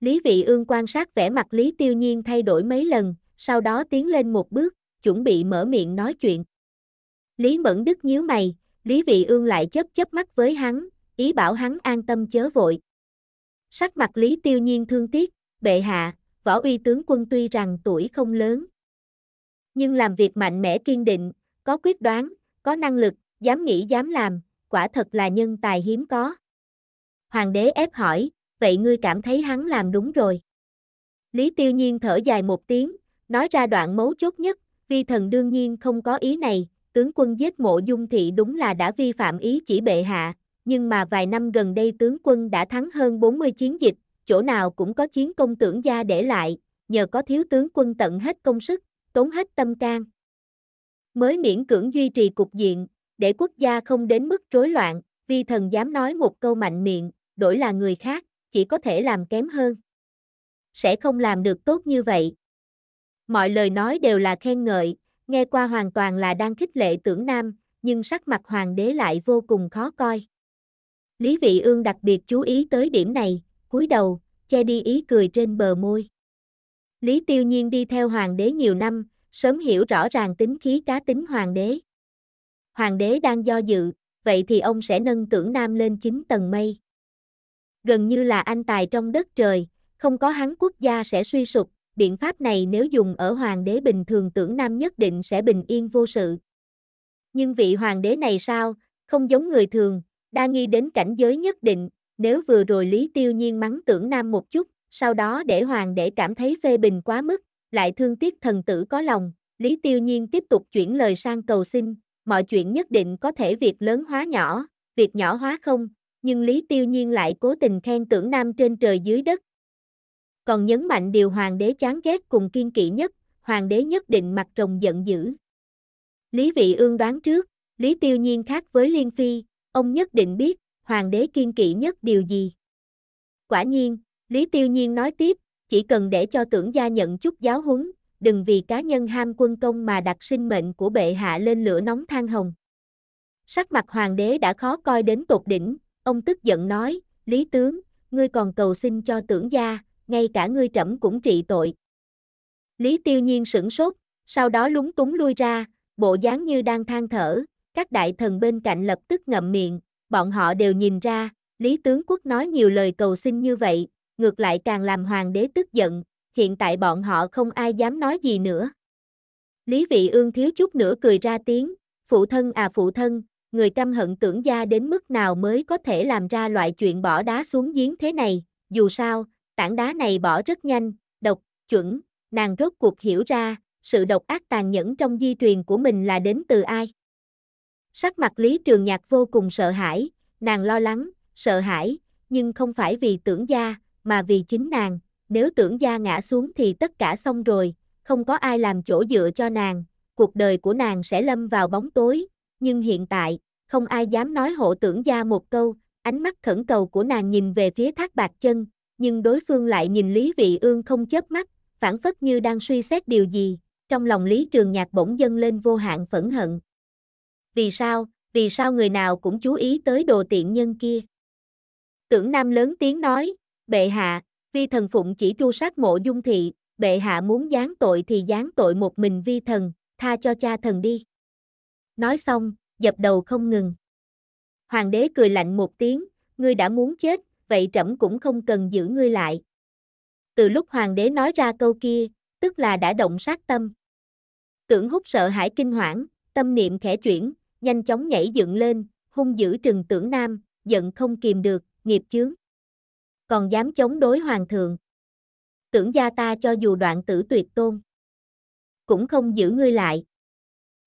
Lý Vị Ương quan sát vẻ mặt Lý Tiêu Nhiên thay đổi mấy lần, sau đó tiến lên một bước, chuẩn bị mở miệng nói chuyện. Lý Mẫn Đức nhíu mày, Lý Vị Ương lại chớp chớp mắt với hắn, ý bảo hắn an tâm chớ vội. Sắc mặt Lý Tiêu Nhiên thương tiếc, bệ hạ, võ uy tướng quân tuy rằng tuổi không lớn, nhưng làm việc mạnh mẽ kiên định, có quyết đoán, có năng lực, dám nghĩ dám làm, quả thật là nhân tài hiếm có. Hoàng đế ép hỏi, vậy ngươi cảm thấy hắn làm đúng rồi. Lý tiêu nhiên thở dài một tiếng, nói ra đoạn mấu chốt nhất, vi thần đương nhiên không có ý này, tướng quân giết mộ dung thị đúng là đã vi phạm ý chỉ bệ hạ, nhưng mà vài năm gần đây tướng quân đã thắng hơn 40 chiến dịch, chỗ nào cũng có chiến công tưởng gia để lại, nhờ có thiếu tướng quân tận hết công sức, tốn hết tâm can. Mới miễn cưỡng duy trì cục diện, để quốc gia không đến mức rối loạn, vi thần dám nói một câu mạnh miệng, đổi là người khác, chỉ có thể làm kém hơn. Sẽ không làm được tốt như vậy. Mọi lời nói đều là khen ngợi, nghe qua hoàn toàn là đang khích lệ tưởng nam, nhưng sắc mặt hoàng đế lại vô cùng khó coi. Lý Vị Ương đặc biệt chú ý tới điểm này, cúi đầu, che đi ý cười trên bờ môi. Lý Tiêu Nhiên đi theo hoàng đế nhiều năm, sớm hiểu rõ ràng tính khí cá tính hoàng đế hoàng đế đang do dự, vậy thì ông sẽ nâng tưởng nam lên 9 tầng mây. Gần như là anh tài trong đất trời, không có hắn quốc gia sẽ suy sụp, biện pháp này nếu dùng ở hoàng đế bình thường tưởng nam nhất định sẽ bình yên vô sự. Nhưng vị hoàng đế này sao, không giống người thường, đa nghi đến cảnh giới nhất định, nếu vừa rồi Lý Tiêu Nhiên mắng tưởng nam một chút, sau đó để hoàng đế cảm thấy phê bình quá mức, lại thương tiếc thần tử có lòng, Lý Tiêu Nhiên tiếp tục chuyển lời sang cầu xin, mọi chuyện nhất định có thể việc lớn hóa nhỏ, việc nhỏ hóa không, nhưng Lý Tiêu Nhiên lại cố tình khen tưởng nam trên trời dưới đất. Còn nhấn mạnh điều hoàng đế chán ghét cùng kiên kỵ nhất, hoàng đế nhất định mặt rồng giận dữ. Lý Vị Ương đoán trước, Lý Tiêu Nhiên khác với Liên Phi, ông nhất định biết, hoàng đế kiên kỵ nhất điều gì. Quả nhiên, Lý Tiêu Nhiên nói tiếp, chỉ cần để cho tưởng gia nhận chút giáo huấn, đừng vì cá nhân ham quân công mà đặt sinh mệnh của bệ hạ lên lửa nóng than hồng. Sắc mặt hoàng đế đã khó coi đến tột đỉnh, ông tức giận nói, Lý tướng, ngươi còn cầu xin cho tưởng gia, ngay cả ngươi trẫm cũng trị tội. Lý tiêu nhiên sửng sốt, sau đó lúng túng lui ra, bộ dáng như đang than thở, các đại thần bên cạnh lập tức ngậm miệng, bọn họ đều nhìn ra, Lý tướng quốc nói nhiều lời cầu xin như vậy, ngược lại càng làm hoàng đế tức giận, hiện tại bọn họ không ai dám nói gì nữa. Lý vị ương thiếu chút nữa cười ra tiếng, phụ thân à phụ thân, người căm hận tưởng gia đến mức nào mới có thể làm ra loại chuyện bỏ đá xuống giếng thế này, dù sao, tảng đá này bỏ rất nhanh, độc, chuẩn, nàng rốt cuộc hiểu ra, sự độc ác tàn nhẫn trong di truyền của mình là đến từ ai. Sắc mặt Lý Trường Nhạc vô cùng sợ hãi, nàng lo lắng, sợ hãi, nhưng không phải vì tưởng gia, mà vì chính nàng, nếu tưởng gia ngã xuống thì tất cả xong rồi, không có ai làm chỗ dựa cho nàng, cuộc đời của nàng sẽ lâm vào bóng tối, nhưng hiện tại, không ai dám nói hộ tưởng gia một câu, ánh mắt khẩn cầu của nàng nhìn về phía thác bạc chân, nhưng đối phương lại nhìn Lý Vị Ương không chớp mắt, phản phất như đang suy xét điều gì, trong lòng Lý Trường Nhạc bỗng dâng lên vô hạn phẫn hận. Vì sao, vì sao người nào cũng chú ý tới đồ tiện nhân kia? Tưởng Nam lớn tiếng nói, bệ hạ, vi thần phụng chỉ tru sát mộ dung thị, bệ hạ muốn giáng tội thì giáng tội một mình vi thần, tha cho cha thần đi. Nói xong, dập đầu không ngừng. Hoàng đế cười lạnh một tiếng, ngươi đã muốn chết, vậy trẫm cũng không cần giữ ngươi lại. Từ lúc hoàng đế nói ra câu kia, tức là đã động sát tâm. Tưởng hút sợ hãi kinh hoảng, tâm niệm khẽ chuyển, nhanh chóng nhảy dựng lên, hung dữ trừng tưởng nam, giận không kìm được, nghiệp chướng còn dám chống đối hoàng thượng. Tưởng gia ta cho dù đoạn tử tuyệt tôn, cũng không giữ ngươi lại.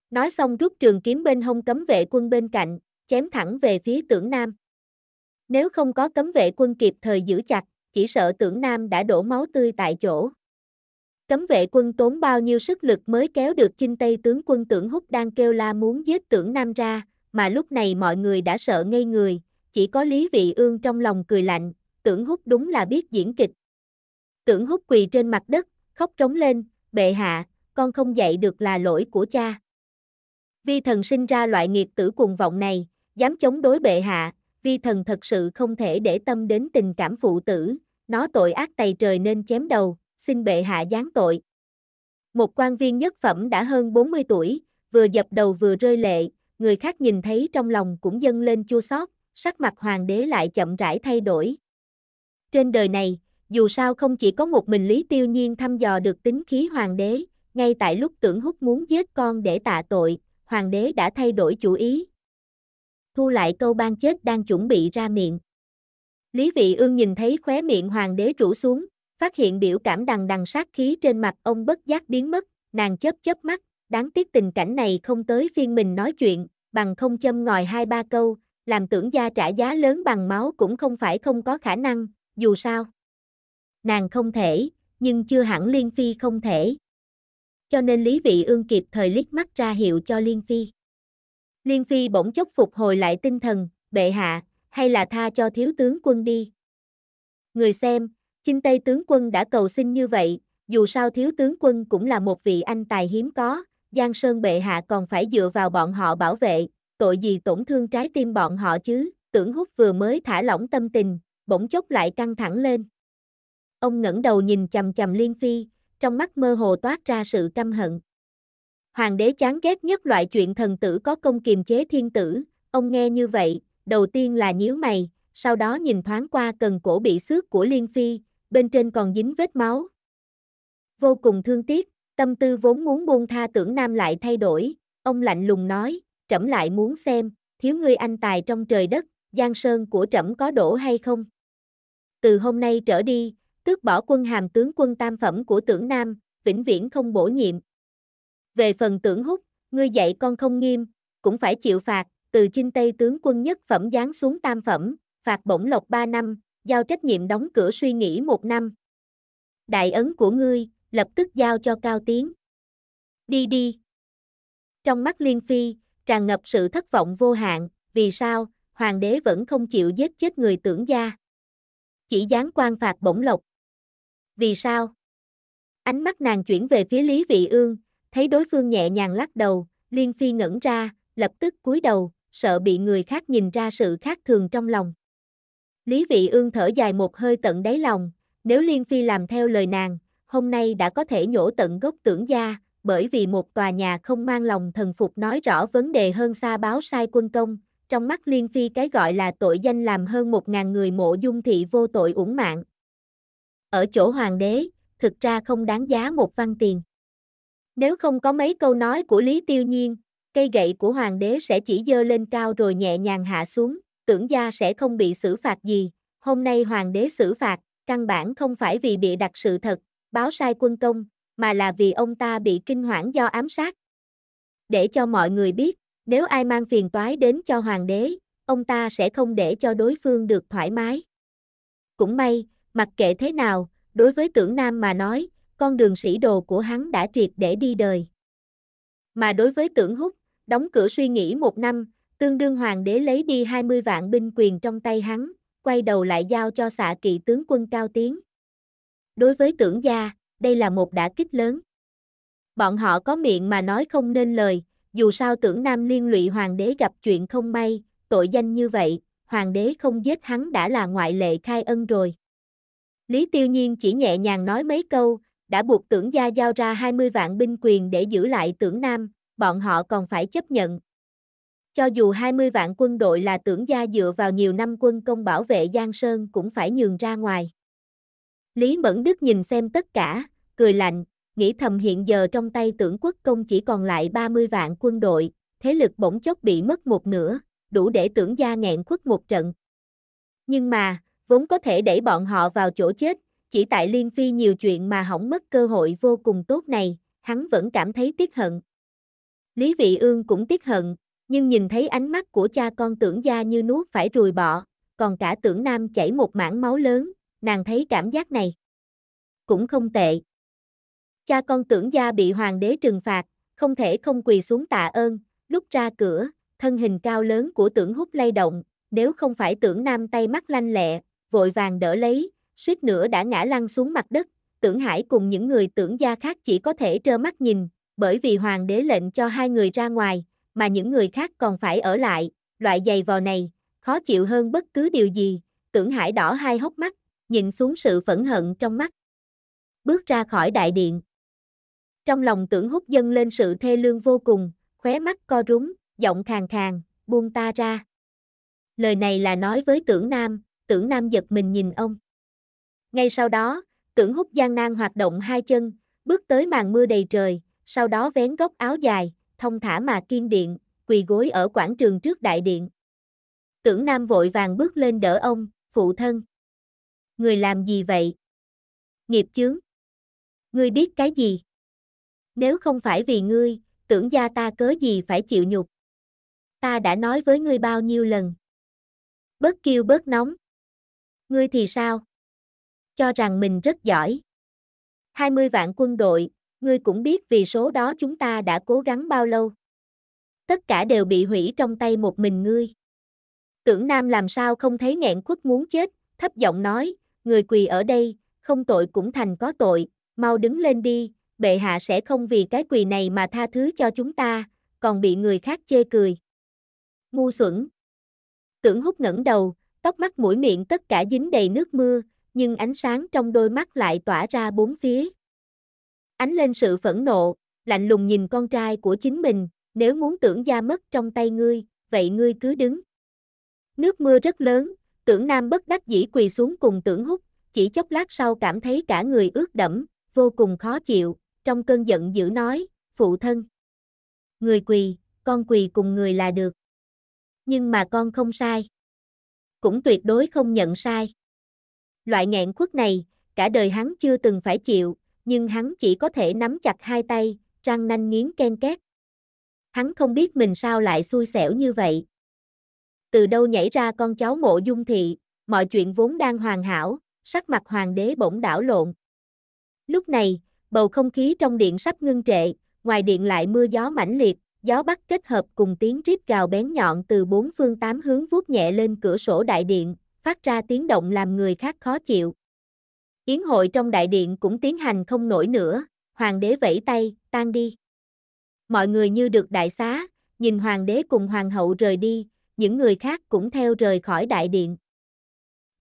Nói xong rút trường kiếm bên hông cấm vệ quân bên cạnh, chém thẳng về phía tưởng nam. Nếu không có cấm vệ quân kịp thời giữ chặt, chỉ sợ tưởng nam đã đổ máu tươi tại chỗ. Cấm vệ quân tốn bao nhiêu sức lực mới kéo được chinh tây tướng quân tưởng hút đang kêu la muốn giết tưởng nam ra, mà lúc này mọi người đã sợ ngây người, chỉ có Lý Vị Ương trong lòng cười lạnh, tưởng hút đúng là biết diễn kịch. Tưởng hút quỳ trên mặt đất, khóc trống lên, bệ hạ, con không dạy được là lỗi của cha. Vi thần sinh ra loại nghiệt tử cuồng vọng này, dám chống đối bệ hạ, vi thần thật sự không thể để tâm đến tình cảm phụ tử, nó tội ác tày trời nên chém đầu, xin bệ hạ giáng tội. Một quan viên nhất phẩm đã hơn 40 tuổi, vừa dập đầu vừa rơi lệ, người khác nhìn thấy trong lòng cũng dâng lên chua xót, sắc mặt hoàng đế lại chậm rãi thay đổi. Trên đời này, dù sao không chỉ có một mình Lý Tiêu Nhiên thăm dò được tính khí hoàng đế, ngay tại lúc tưởng hút muốn giết con để tạ tội, hoàng đế đã thay đổi chủ ý. Thu lại câu ban chết đang chuẩn bị ra miệng. Lý Vị Ương nhìn thấy khóe miệng hoàng đế rũ xuống, phát hiện biểu cảm đằng đằng sát khí trên mặt ông bất giác biến mất, nàng chớp chớp mắt, đáng tiếc tình cảnh này không tới phiên mình nói chuyện, bằng không châm ngòi hai ba câu, làm tưởng gia trả giá lớn bằng máu cũng không phải không có khả năng, dù sao. Nàng không thể, nhưng chưa hẳn Liên Phi không thể. Cho nên Lý Vị Ương kịp thời liếc mắt ra hiệu cho Liên Phi. Liên Phi bỗng chốc phục hồi lại tinh thần, bệ hạ, hay là tha cho thiếu tướng quân đi. Người xem, chinh tây tướng quân đã cầu xin như vậy, dù sao thiếu tướng quân cũng là một vị anh tài hiếm có, Giang Sơn bệ hạ còn phải dựa vào bọn họ bảo vệ, tội gì tổn thương trái tim bọn họ chứ, tưởng hút vừa mới thả lỏng tâm tình, bỗng chốc lại căng thẳng lên. Ông ngẩng đầu nhìn chầm chầm Liên Phi, trong mắt mơ hồ toát ra sự căm hận. Hoàng đế chán ghét nhất loại chuyện thần tử có công kiềm chế thiên tử, ông nghe như vậy, đầu tiên là nhíu mày, sau đó nhìn thoáng qua cần cổ bị xước của Liên Phi, bên trên còn dính vết máu. Vô cùng thương tiếc, tâm tư vốn muốn buông tha tưởng nam lại thay đổi, ông lạnh lùng nói, trẫm lại muốn xem, thiếu ngươi anh tài trong trời đất, giang sơn của trẫm có đổ hay không? từ hôm nay trở đi, tước bỏ quân hàm tướng quân tam phẩm của tưởng Nam, vĩnh viễn không bổ nhiệm. Về phần tưởng húc, ngươi dạy con không nghiêm, cũng phải chịu phạt, từ chinh tây tướng quân nhất phẩm giáng xuống tam phẩm, phạt bổng lộc 3 năm, giao trách nhiệm đóng cửa suy nghĩ một năm. Đại ấn của ngươi, lập tức giao cho Cao Tiến. Đi đi. Trong mắt Liên Phi, tràn ngập sự thất vọng vô hạn, vì sao, hoàng đế vẫn không chịu giết chết người tưởng gia chỉ dán quan phạt bổng lộc. Vì sao? Ánh mắt nàng chuyển về phía Lý Vị Ương, thấy đối phương nhẹ nhàng lắc đầu, Liên Phi ngẩn ra, lập tức cúi đầu, sợ bị người khác nhìn ra sự khác thường trong lòng. Lý Vị Ương thở dài một hơi tận đáy lòng, nếu Liên Phi làm theo lời nàng, hôm nay đã có thể nhổ tận gốc tưởng gia, bởi vì một tòa nhà không mang lòng thần phục nói rõ vấn đề hơn xa báo sai quân công, trong mắt Liên Phi cái gọi là tội danh làm hơn một ngàn người mộ dung thị vô tội uổng mạng. Ở chỗ hoàng đế, thực ra không đáng giá một văn tiền. Nếu không có mấy câu nói của Lý Tiêu Nhiên, cây gậy của hoàng đế sẽ chỉ dơ lên cao rồi nhẹ nhàng hạ xuống, tưởng gia sẽ không bị xử phạt gì. Hôm nay hoàng đế xử phạt, căn bản không phải vì bị đặt sự thật, báo sai quân công, mà là vì ông ta bị kinh hoảng do ám sát. Để cho mọi người biết, nếu ai mang phiền toái đến cho hoàng đế, ông ta sẽ không để cho đối phương được thoải mái. Cũng may, mặc kệ thế nào, đối với tưởng nam mà nói, con đường sĩ đồ của hắn đã triệt để đi đời. Mà đối với tưởng hút đóng cửa suy nghĩ một năm, tương đương hoàng đế lấy đi 20 vạn binh quyền trong tay hắn, quay đầu lại giao cho xạ kỵ tướng quân cao tiến. Đối với tưởng gia, đây là một đả kích lớn. Bọn họ có miệng mà nói không nên lời, dù sao tưởng nam liên lụy hoàng đế gặp chuyện không may, tội danh như vậy, hoàng đế không giết hắn đã là ngoại lệ khai ân rồi. Lý Tiêu Nhiên chỉ nhẹ nhàng nói mấy câu, đã buộc tưởng gia giao ra 20 vạn binh quyền để giữ lại tưởng nam, bọn họ còn phải chấp nhận. Cho dù 20 vạn quân đội là tưởng gia dựa vào nhiều năm quân công bảo vệ Giang Sơn cũng phải nhường ra ngoài. Lý Mẫn Đức nhìn xem tất cả, cười lạnh, nghĩ thầm hiện giờ trong tay tưởng quốc công chỉ còn lại 30 vạn quân đội, thế lực bỗng chốc bị mất một nửa, đủ để tưởng gia nghẹn khuất một trận. Nhưng mà, vốn có thể đẩy bọn họ vào chỗ chết, chỉ tại Liên Phi nhiều chuyện mà hỏng mất cơ hội vô cùng tốt này, hắn vẫn cảm thấy tiếc hận. Lý Vị Ương cũng tiếc hận, nhưng nhìn thấy ánh mắt của cha con tưởng gia như nuốt phải rùi bọ, còn cả tưởng nam chảy một mảng máu lớn, nàng thấy cảm giác này. Cũng không tệ cha con tưởng gia bị hoàng đế trừng phạt, không thể không quỳ xuống tạ ơn, lúc ra cửa, thân hình cao lớn của tưởng hút lay động, nếu không phải tưởng nam tay mắt lanh lẹ, vội vàng đỡ lấy, suýt nữa đã ngã lăn xuống mặt đất, tưởng hải cùng những người tưởng gia khác chỉ có thể trơ mắt nhìn, bởi vì hoàng đế lệnh cho hai người ra ngoài, mà những người khác còn phải ở lại, loại giày vò này, khó chịu hơn bất cứ điều gì, tưởng hải đỏ hai hốc mắt, nhìn xuống sự phẫn hận trong mắt. Bước ra khỏi đại điện, trong lòng tưởng hút dân lên sự thê lương vô cùng, khóe mắt co rúm, giọng khàn khàn, buông ta ra. Lời này là nói với tưởng nam, tưởng nam giật mình nhìn ông. Ngay sau đó, tưởng hút gian nan hoạt động hai chân, bước tới màn mưa đầy trời, sau đó vén góc áo dài, thông thả mà kiên điện, quỳ gối ở quảng trường trước đại điện. Tưởng nam vội vàng bước lên đỡ ông, phụ thân. Người làm gì vậy? Nghiệp chướng. Ngươi biết cái gì? nếu không phải vì ngươi, tưởng gia ta cớ gì phải chịu nhục. Ta đã nói với ngươi bao nhiêu lần. Bớt kêu bớt nóng. Ngươi thì sao? Cho rằng mình rất giỏi. 20 vạn quân đội, ngươi cũng biết vì số đó chúng ta đã cố gắng bao lâu. Tất cả đều bị hủy trong tay một mình ngươi. Tưởng Nam làm sao không thấy nghẹn khuất muốn chết, thấp giọng nói, người quỳ ở đây, không tội cũng thành có tội, mau đứng lên đi, bệ hạ sẽ không vì cái quỳ này mà tha thứ cho chúng ta, còn bị người khác chê cười. Ngu xuẩn. Tưởng hút ngẩng đầu, tóc mắt mũi miệng tất cả dính đầy nước mưa, nhưng ánh sáng trong đôi mắt lại tỏa ra bốn phía. Ánh lên sự phẫn nộ, lạnh lùng nhìn con trai của chính mình, nếu muốn tưởng gia mất trong tay ngươi, vậy ngươi cứ đứng. Nước mưa rất lớn, tưởng nam bất đắc dĩ quỳ xuống cùng tưởng hút, chỉ chốc lát sau cảm thấy cả người ướt đẫm, vô cùng khó chịu, trong cơn giận dữ nói, phụ thân. Người quỳ, con quỳ cùng người là được. Nhưng mà con không sai. Cũng tuyệt đối không nhận sai. Loại nghẹn khuất này, cả đời hắn chưa từng phải chịu, nhưng hắn chỉ có thể nắm chặt hai tay, răng nanh nghiến ken két. Hắn không biết mình sao lại xui xẻo như vậy. Từ đâu nhảy ra con cháu mộ dung thị, mọi chuyện vốn đang hoàn hảo, sắc mặt hoàng đế bỗng đảo lộn. Lúc này, bầu không khí trong điện sắp ngưng trệ, ngoài điện lại mưa gió mãnh liệt, gió bắc kết hợp cùng tiếng rít gào bén nhọn từ bốn phương tám hướng vuốt nhẹ lên cửa sổ đại điện, phát ra tiếng động làm người khác khó chịu. Yến hội trong đại điện cũng tiến hành không nổi nữa, hoàng đế vẫy tay, tan đi. Mọi người như được đại xá, nhìn hoàng đế cùng hoàng hậu rời đi, những người khác cũng theo rời khỏi đại điện.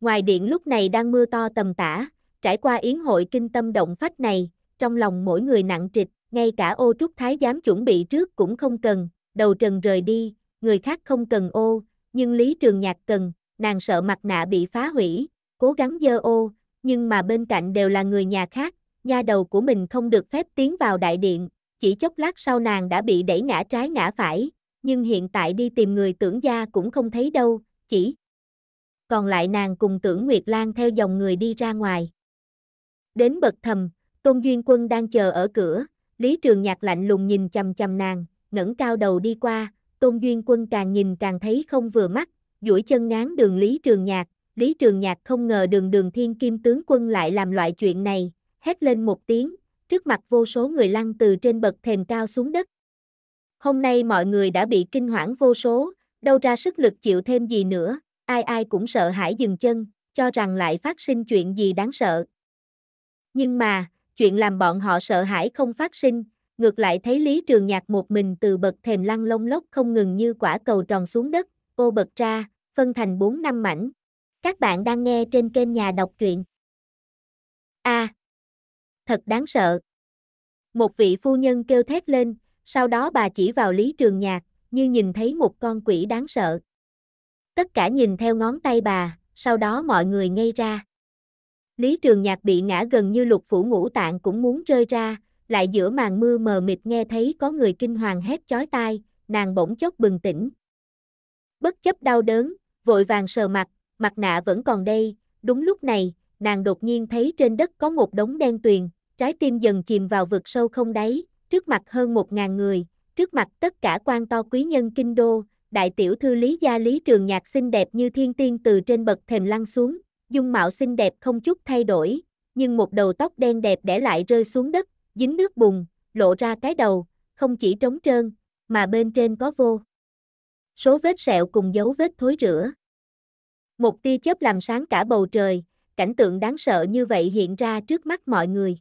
Ngoài điện lúc này đang mưa to tầm tã, trải qua yến hội kinh tâm động phách này, trong lòng mỗi người nặng trịch, ngay cả ô trúc thái giám chuẩn bị trước cũng không cần, đầu trần rời đi, người khác không cần ô, nhưng Lý Trường Nhạc cần, nàng sợ mặt nạ bị phá hủy, cố gắng dơ ô, nhưng mà bên cạnh đều là người nhà khác, nha đầu của mình không được phép tiến vào đại điện, chỉ chốc lát sau nàng đã bị đẩy ngã trái ngã phải, nhưng hiện tại đi tìm người tưởng gia cũng không thấy đâu, chỉ còn lại nàng cùng tưởng Nguyệt Lan theo dòng người đi ra ngoài. Đến bậc thầm, Tôn Duyên Quân đang chờ ở cửa, Lý Trường Nhạc lạnh lùng nhìn chằm chằm nàng, ngẩng cao đầu đi qua, Tôn Duyên Quân càng nhìn càng thấy không vừa mắt, duỗi chân ngán đường Lý Trường Nhạc, Lý Trường Nhạc không ngờ đường đường thiên kim tướng quân lại làm loại chuyện này, hét lên một tiếng, trước mặt vô số người lăn từ trên bậc thềm cao xuống đất. Hôm nay mọi người đã bị kinh hoảng vô số, đâu ra sức lực chịu thêm gì nữa, ai ai cũng sợ hãi dừng chân, cho rằng lại phát sinh chuyện gì đáng sợ. Nhưng mà, chuyện làm bọn họ sợ hãi không phát sinh, ngược lại thấy Lý Trường Nhạc một mình từ bậc thềm lăn lông lốc không ngừng như quả cầu tròn xuống đất, ô bật ra, phân thành 4 năm mảnh. Các bạn đang nghe trên kênh nhà đọc truyện. A. À, thật đáng sợ. Một vị phu nhân kêu thét lên, sau đó bà chỉ vào Lý Trường Nhạc, như nhìn thấy một con quỷ đáng sợ. Tất cả nhìn theo ngón tay bà, sau đó mọi người ngây ra. Lý Trường Nhạc bị ngã gần như lục phủ ngũ tạng cũng muốn rơi ra, lại giữa màn mưa mờ mịt nghe thấy có người kinh hoàng hét chói tai, nàng bỗng chốc bừng tỉnh. Bất chấp đau đớn, vội vàng sờ mặt, mặt nạ vẫn còn đây, đúng lúc này, nàng đột nhiên thấy trên đất có một đống đen tuyền, trái tim dần chìm vào vực sâu không đáy, trước mặt hơn một ngàn người, trước mặt tất cả quan to quý nhân kinh đô, đại tiểu thư Lý gia Lý Trường Nhạc xinh đẹp như thiên tiên từ trên bậc thềm lăn xuống, dung mạo xinh đẹp không chút thay đổi, nhưng một đầu tóc đen đẹp để lại rơi xuống đất, dính nước bùn, lộ ra cái đầu, không chỉ trống trơn, mà bên trên có vô. Số vết sẹo cùng dấu vết thối rửa. Một tia chớp làm sáng cả bầu trời, cảnh tượng đáng sợ như vậy hiện ra trước mắt mọi người.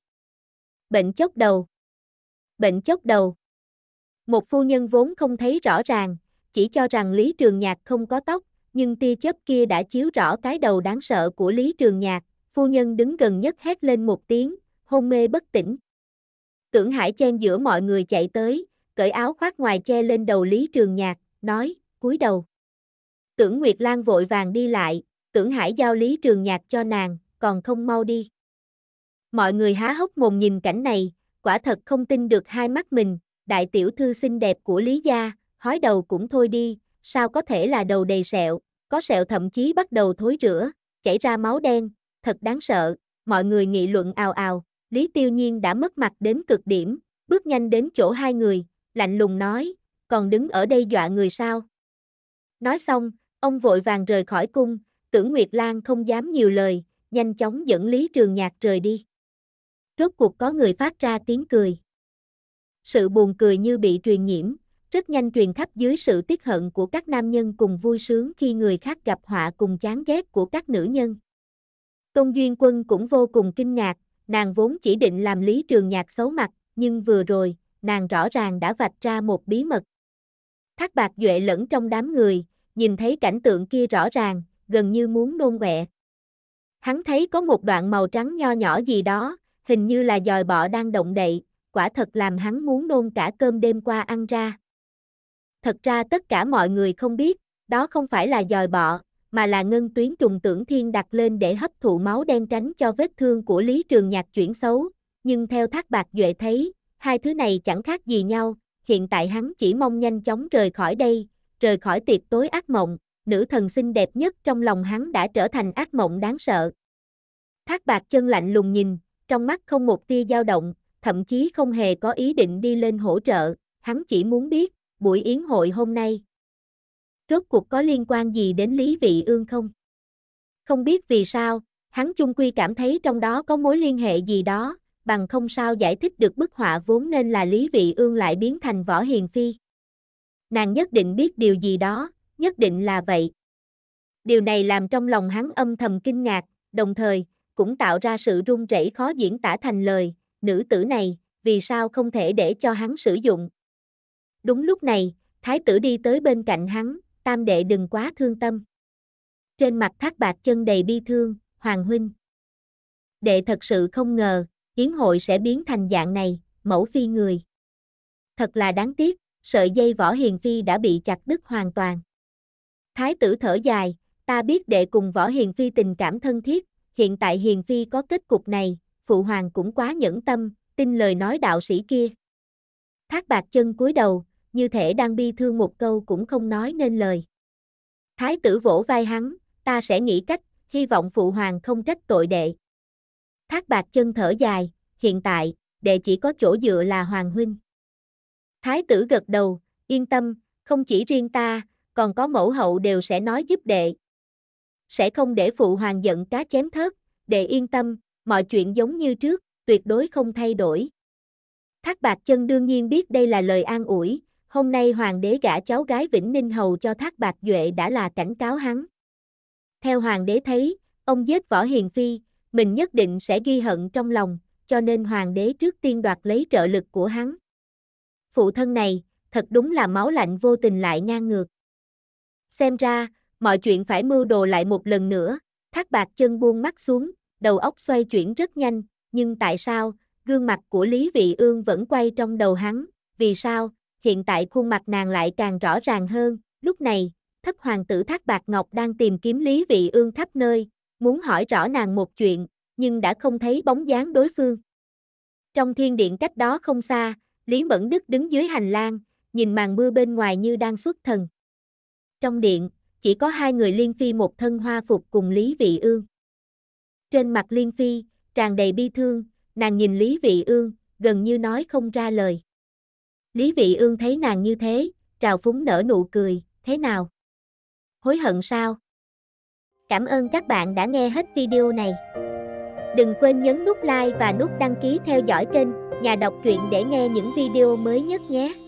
Bệnh chốc đầu. Bệnh chốc đầu. Một phu nhân vốn không thấy rõ ràng, chỉ cho rằng Lý Trường Nhạc không có tóc, nhưng tia chớp kia đã chiếu rõ cái đầu đáng sợ của Lý Trường Nhạc, phu nhân đứng gần nhất hét lên một tiếng, hôn mê bất tỉnh. Tưởng Hải chen giữa mọi người chạy tới, cởi áo khoác ngoài che lên đầu Lý Trường Nhạc, nói, cúi đầu. Tưởng Nguyệt Lan vội vàng đi lại, tưởng Hải giao Lý Trường Nhạc cho nàng, còn không mau đi. Mọi người há hốc mồm nhìn cảnh này, quả thật không tin được hai mắt mình, đại tiểu thư xinh đẹp của Lý Gia, hói đầu cũng thôi đi, sao có thể là đầu đầy sẹo, có sẹo thậm chí bắt đầu thối rửa, chảy ra máu đen, thật đáng sợ, mọi người nghị luận ào ào, Lý Tiêu Nhiên đã mất mặt đến cực điểm, bước nhanh đến chỗ hai người, lạnh lùng nói, còn đứng ở đây dọa người sao. Nói xong, ông vội vàng rời khỏi cung, tưởng Nguyệt Lan không dám nhiều lời, nhanh chóng dẫn Lý Trường Nhạc rời đi. Rốt cuộc có người phát ra tiếng cười. Sự buồn cười như bị truyền nhiễm, rất nhanh truyền khắp dưới sự tiếc hận của các nam nhân cùng vui sướng khi người khác gặp họa cùng chán ghét của các nữ nhân. Tôn Duyên Quân cũng vô cùng kinh ngạc, nàng vốn chỉ định làm lý trường nhạc xấu mặt, nhưng vừa rồi, nàng rõ ràng đã vạch ra một bí mật. Thác bạc duệ lẫn trong đám người, nhìn thấy cảnh tượng kia rõ ràng, gần như muốn nôn quẹ. Hắn thấy có một đoạn màu trắng nho nhỏ gì đó, hình như là dòi bọ đang động đậy, quả thật làm hắn muốn nôn cả cơm đêm qua ăn ra thật ra tất cả mọi người không biết, đó không phải là dòi bọ, mà là ngân tuyến trùng tưởng thiên đặt lên để hấp thụ máu đen tránh cho vết thương của Lý Trường Nhạc chuyển xấu, nhưng theo Thác Bạc Duệ thấy, hai thứ này chẳng khác gì nhau, hiện tại hắn chỉ mong nhanh chóng rời khỏi đây, rời khỏi tiệc tối ác mộng, nữ thần xinh đẹp nhất trong lòng hắn đã trở thành ác mộng đáng sợ. Thác Bạc chân lạnh lùng nhìn, trong mắt không một tia dao động, thậm chí không hề có ý định đi lên hỗ trợ, hắn chỉ muốn biết buổi yến hội hôm nay. Rốt cuộc có liên quan gì đến Lý Vị Ương không? Không biết vì sao, hắn chung quy cảm thấy trong đó có mối liên hệ gì đó, bằng không sao giải thích được bức họa vốn nên là Lý Vị Ương lại biến thành Võ Hiền Phi. Nàng nhất định biết điều gì đó, nhất định là vậy. Điều này làm trong lòng hắn âm thầm kinh ngạc, đồng thời, cũng tạo ra sự run rẩy khó diễn tả thành lời, nữ tử này, vì sao không thể để cho hắn sử dụng, Đúng lúc này, thái tử đi tới bên cạnh hắn, tam đệ đừng quá thương tâm. Trên mặt thác bạc chân đầy bi thương, hoàng huynh. Đệ thật sự không ngờ, yến hội sẽ biến thành dạng này, mẫu phi người. Thật là đáng tiếc, sợi dây võ hiền phi đã bị chặt đứt hoàn toàn. Thái tử thở dài, ta biết đệ cùng võ hiền phi tình cảm thân thiết, hiện tại hiền phi có kết cục này, phụ hoàng cũng quá nhẫn tâm, tin lời nói đạo sĩ kia. Thác bạc chân cúi đầu, như thể đang bi thương một câu cũng không nói nên lời. Thái tử vỗ vai hắn, ta sẽ nghĩ cách, hy vọng phụ hoàng không trách tội đệ. Thác bạc chân thở dài, hiện tại, đệ chỉ có chỗ dựa là hoàng huynh. Thái tử gật đầu, yên tâm, không chỉ riêng ta, còn có mẫu hậu đều sẽ nói giúp đệ. Sẽ không để phụ hoàng giận cá chém thớt, đệ yên tâm, mọi chuyện giống như trước, tuyệt đối không thay đổi. Thác bạc chân đương nhiên biết đây là lời an ủi, hôm nay hoàng đế gả cháu gái Vĩnh Ninh Hầu cho Thác Bạc Duệ đã là cảnh cáo hắn. Theo hoàng đế thấy, ông giết Võ Hiền Phi, mình nhất định sẽ ghi hận trong lòng, cho nên hoàng đế trước tiên đoạt lấy trợ lực của hắn. Phụ thân này, thật đúng là máu lạnh vô tình lại ngang ngược. Xem ra, mọi chuyện phải mưu đồ lại một lần nữa, thác bạc chân buông mắt xuống, đầu óc xoay chuyển rất nhanh, nhưng tại sao, gương mặt của Lý Vị Ương vẫn quay trong đầu hắn, vì sao, hiện tại khuôn mặt nàng lại càng rõ ràng hơn, lúc này, thất hoàng tử Thác Bạc Ngọc đang tìm kiếm Lý Vị Ương khắp nơi, muốn hỏi rõ nàng một chuyện, nhưng đã không thấy bóng dáng đối phương. Trong thiên điện cách đó không xa, Lý Mẫn Đức đứng dưới hành lang, nhìn màn mưa bên ngoài như đang xuất thần. Trong điện, chỉ có hai người Liên Phi một thân hoa phục cùng Lý Vị Ương. Trên mặt Liên Phi, tràn đầy bi thương, nàng nhìn Lý Vị Ương, gần như nói không ra lời. Lý Vị Ương thấy nàng như thế, trào phúng nở nụ cười, thế nào? Hối hận sao? Cảm ơn các bạn đã nghe hết video này. Đừng quên nhấn nút like và nút đăng ký theo dõi kênh Nhà đọc truyện để nghe những video mới nhất nhé.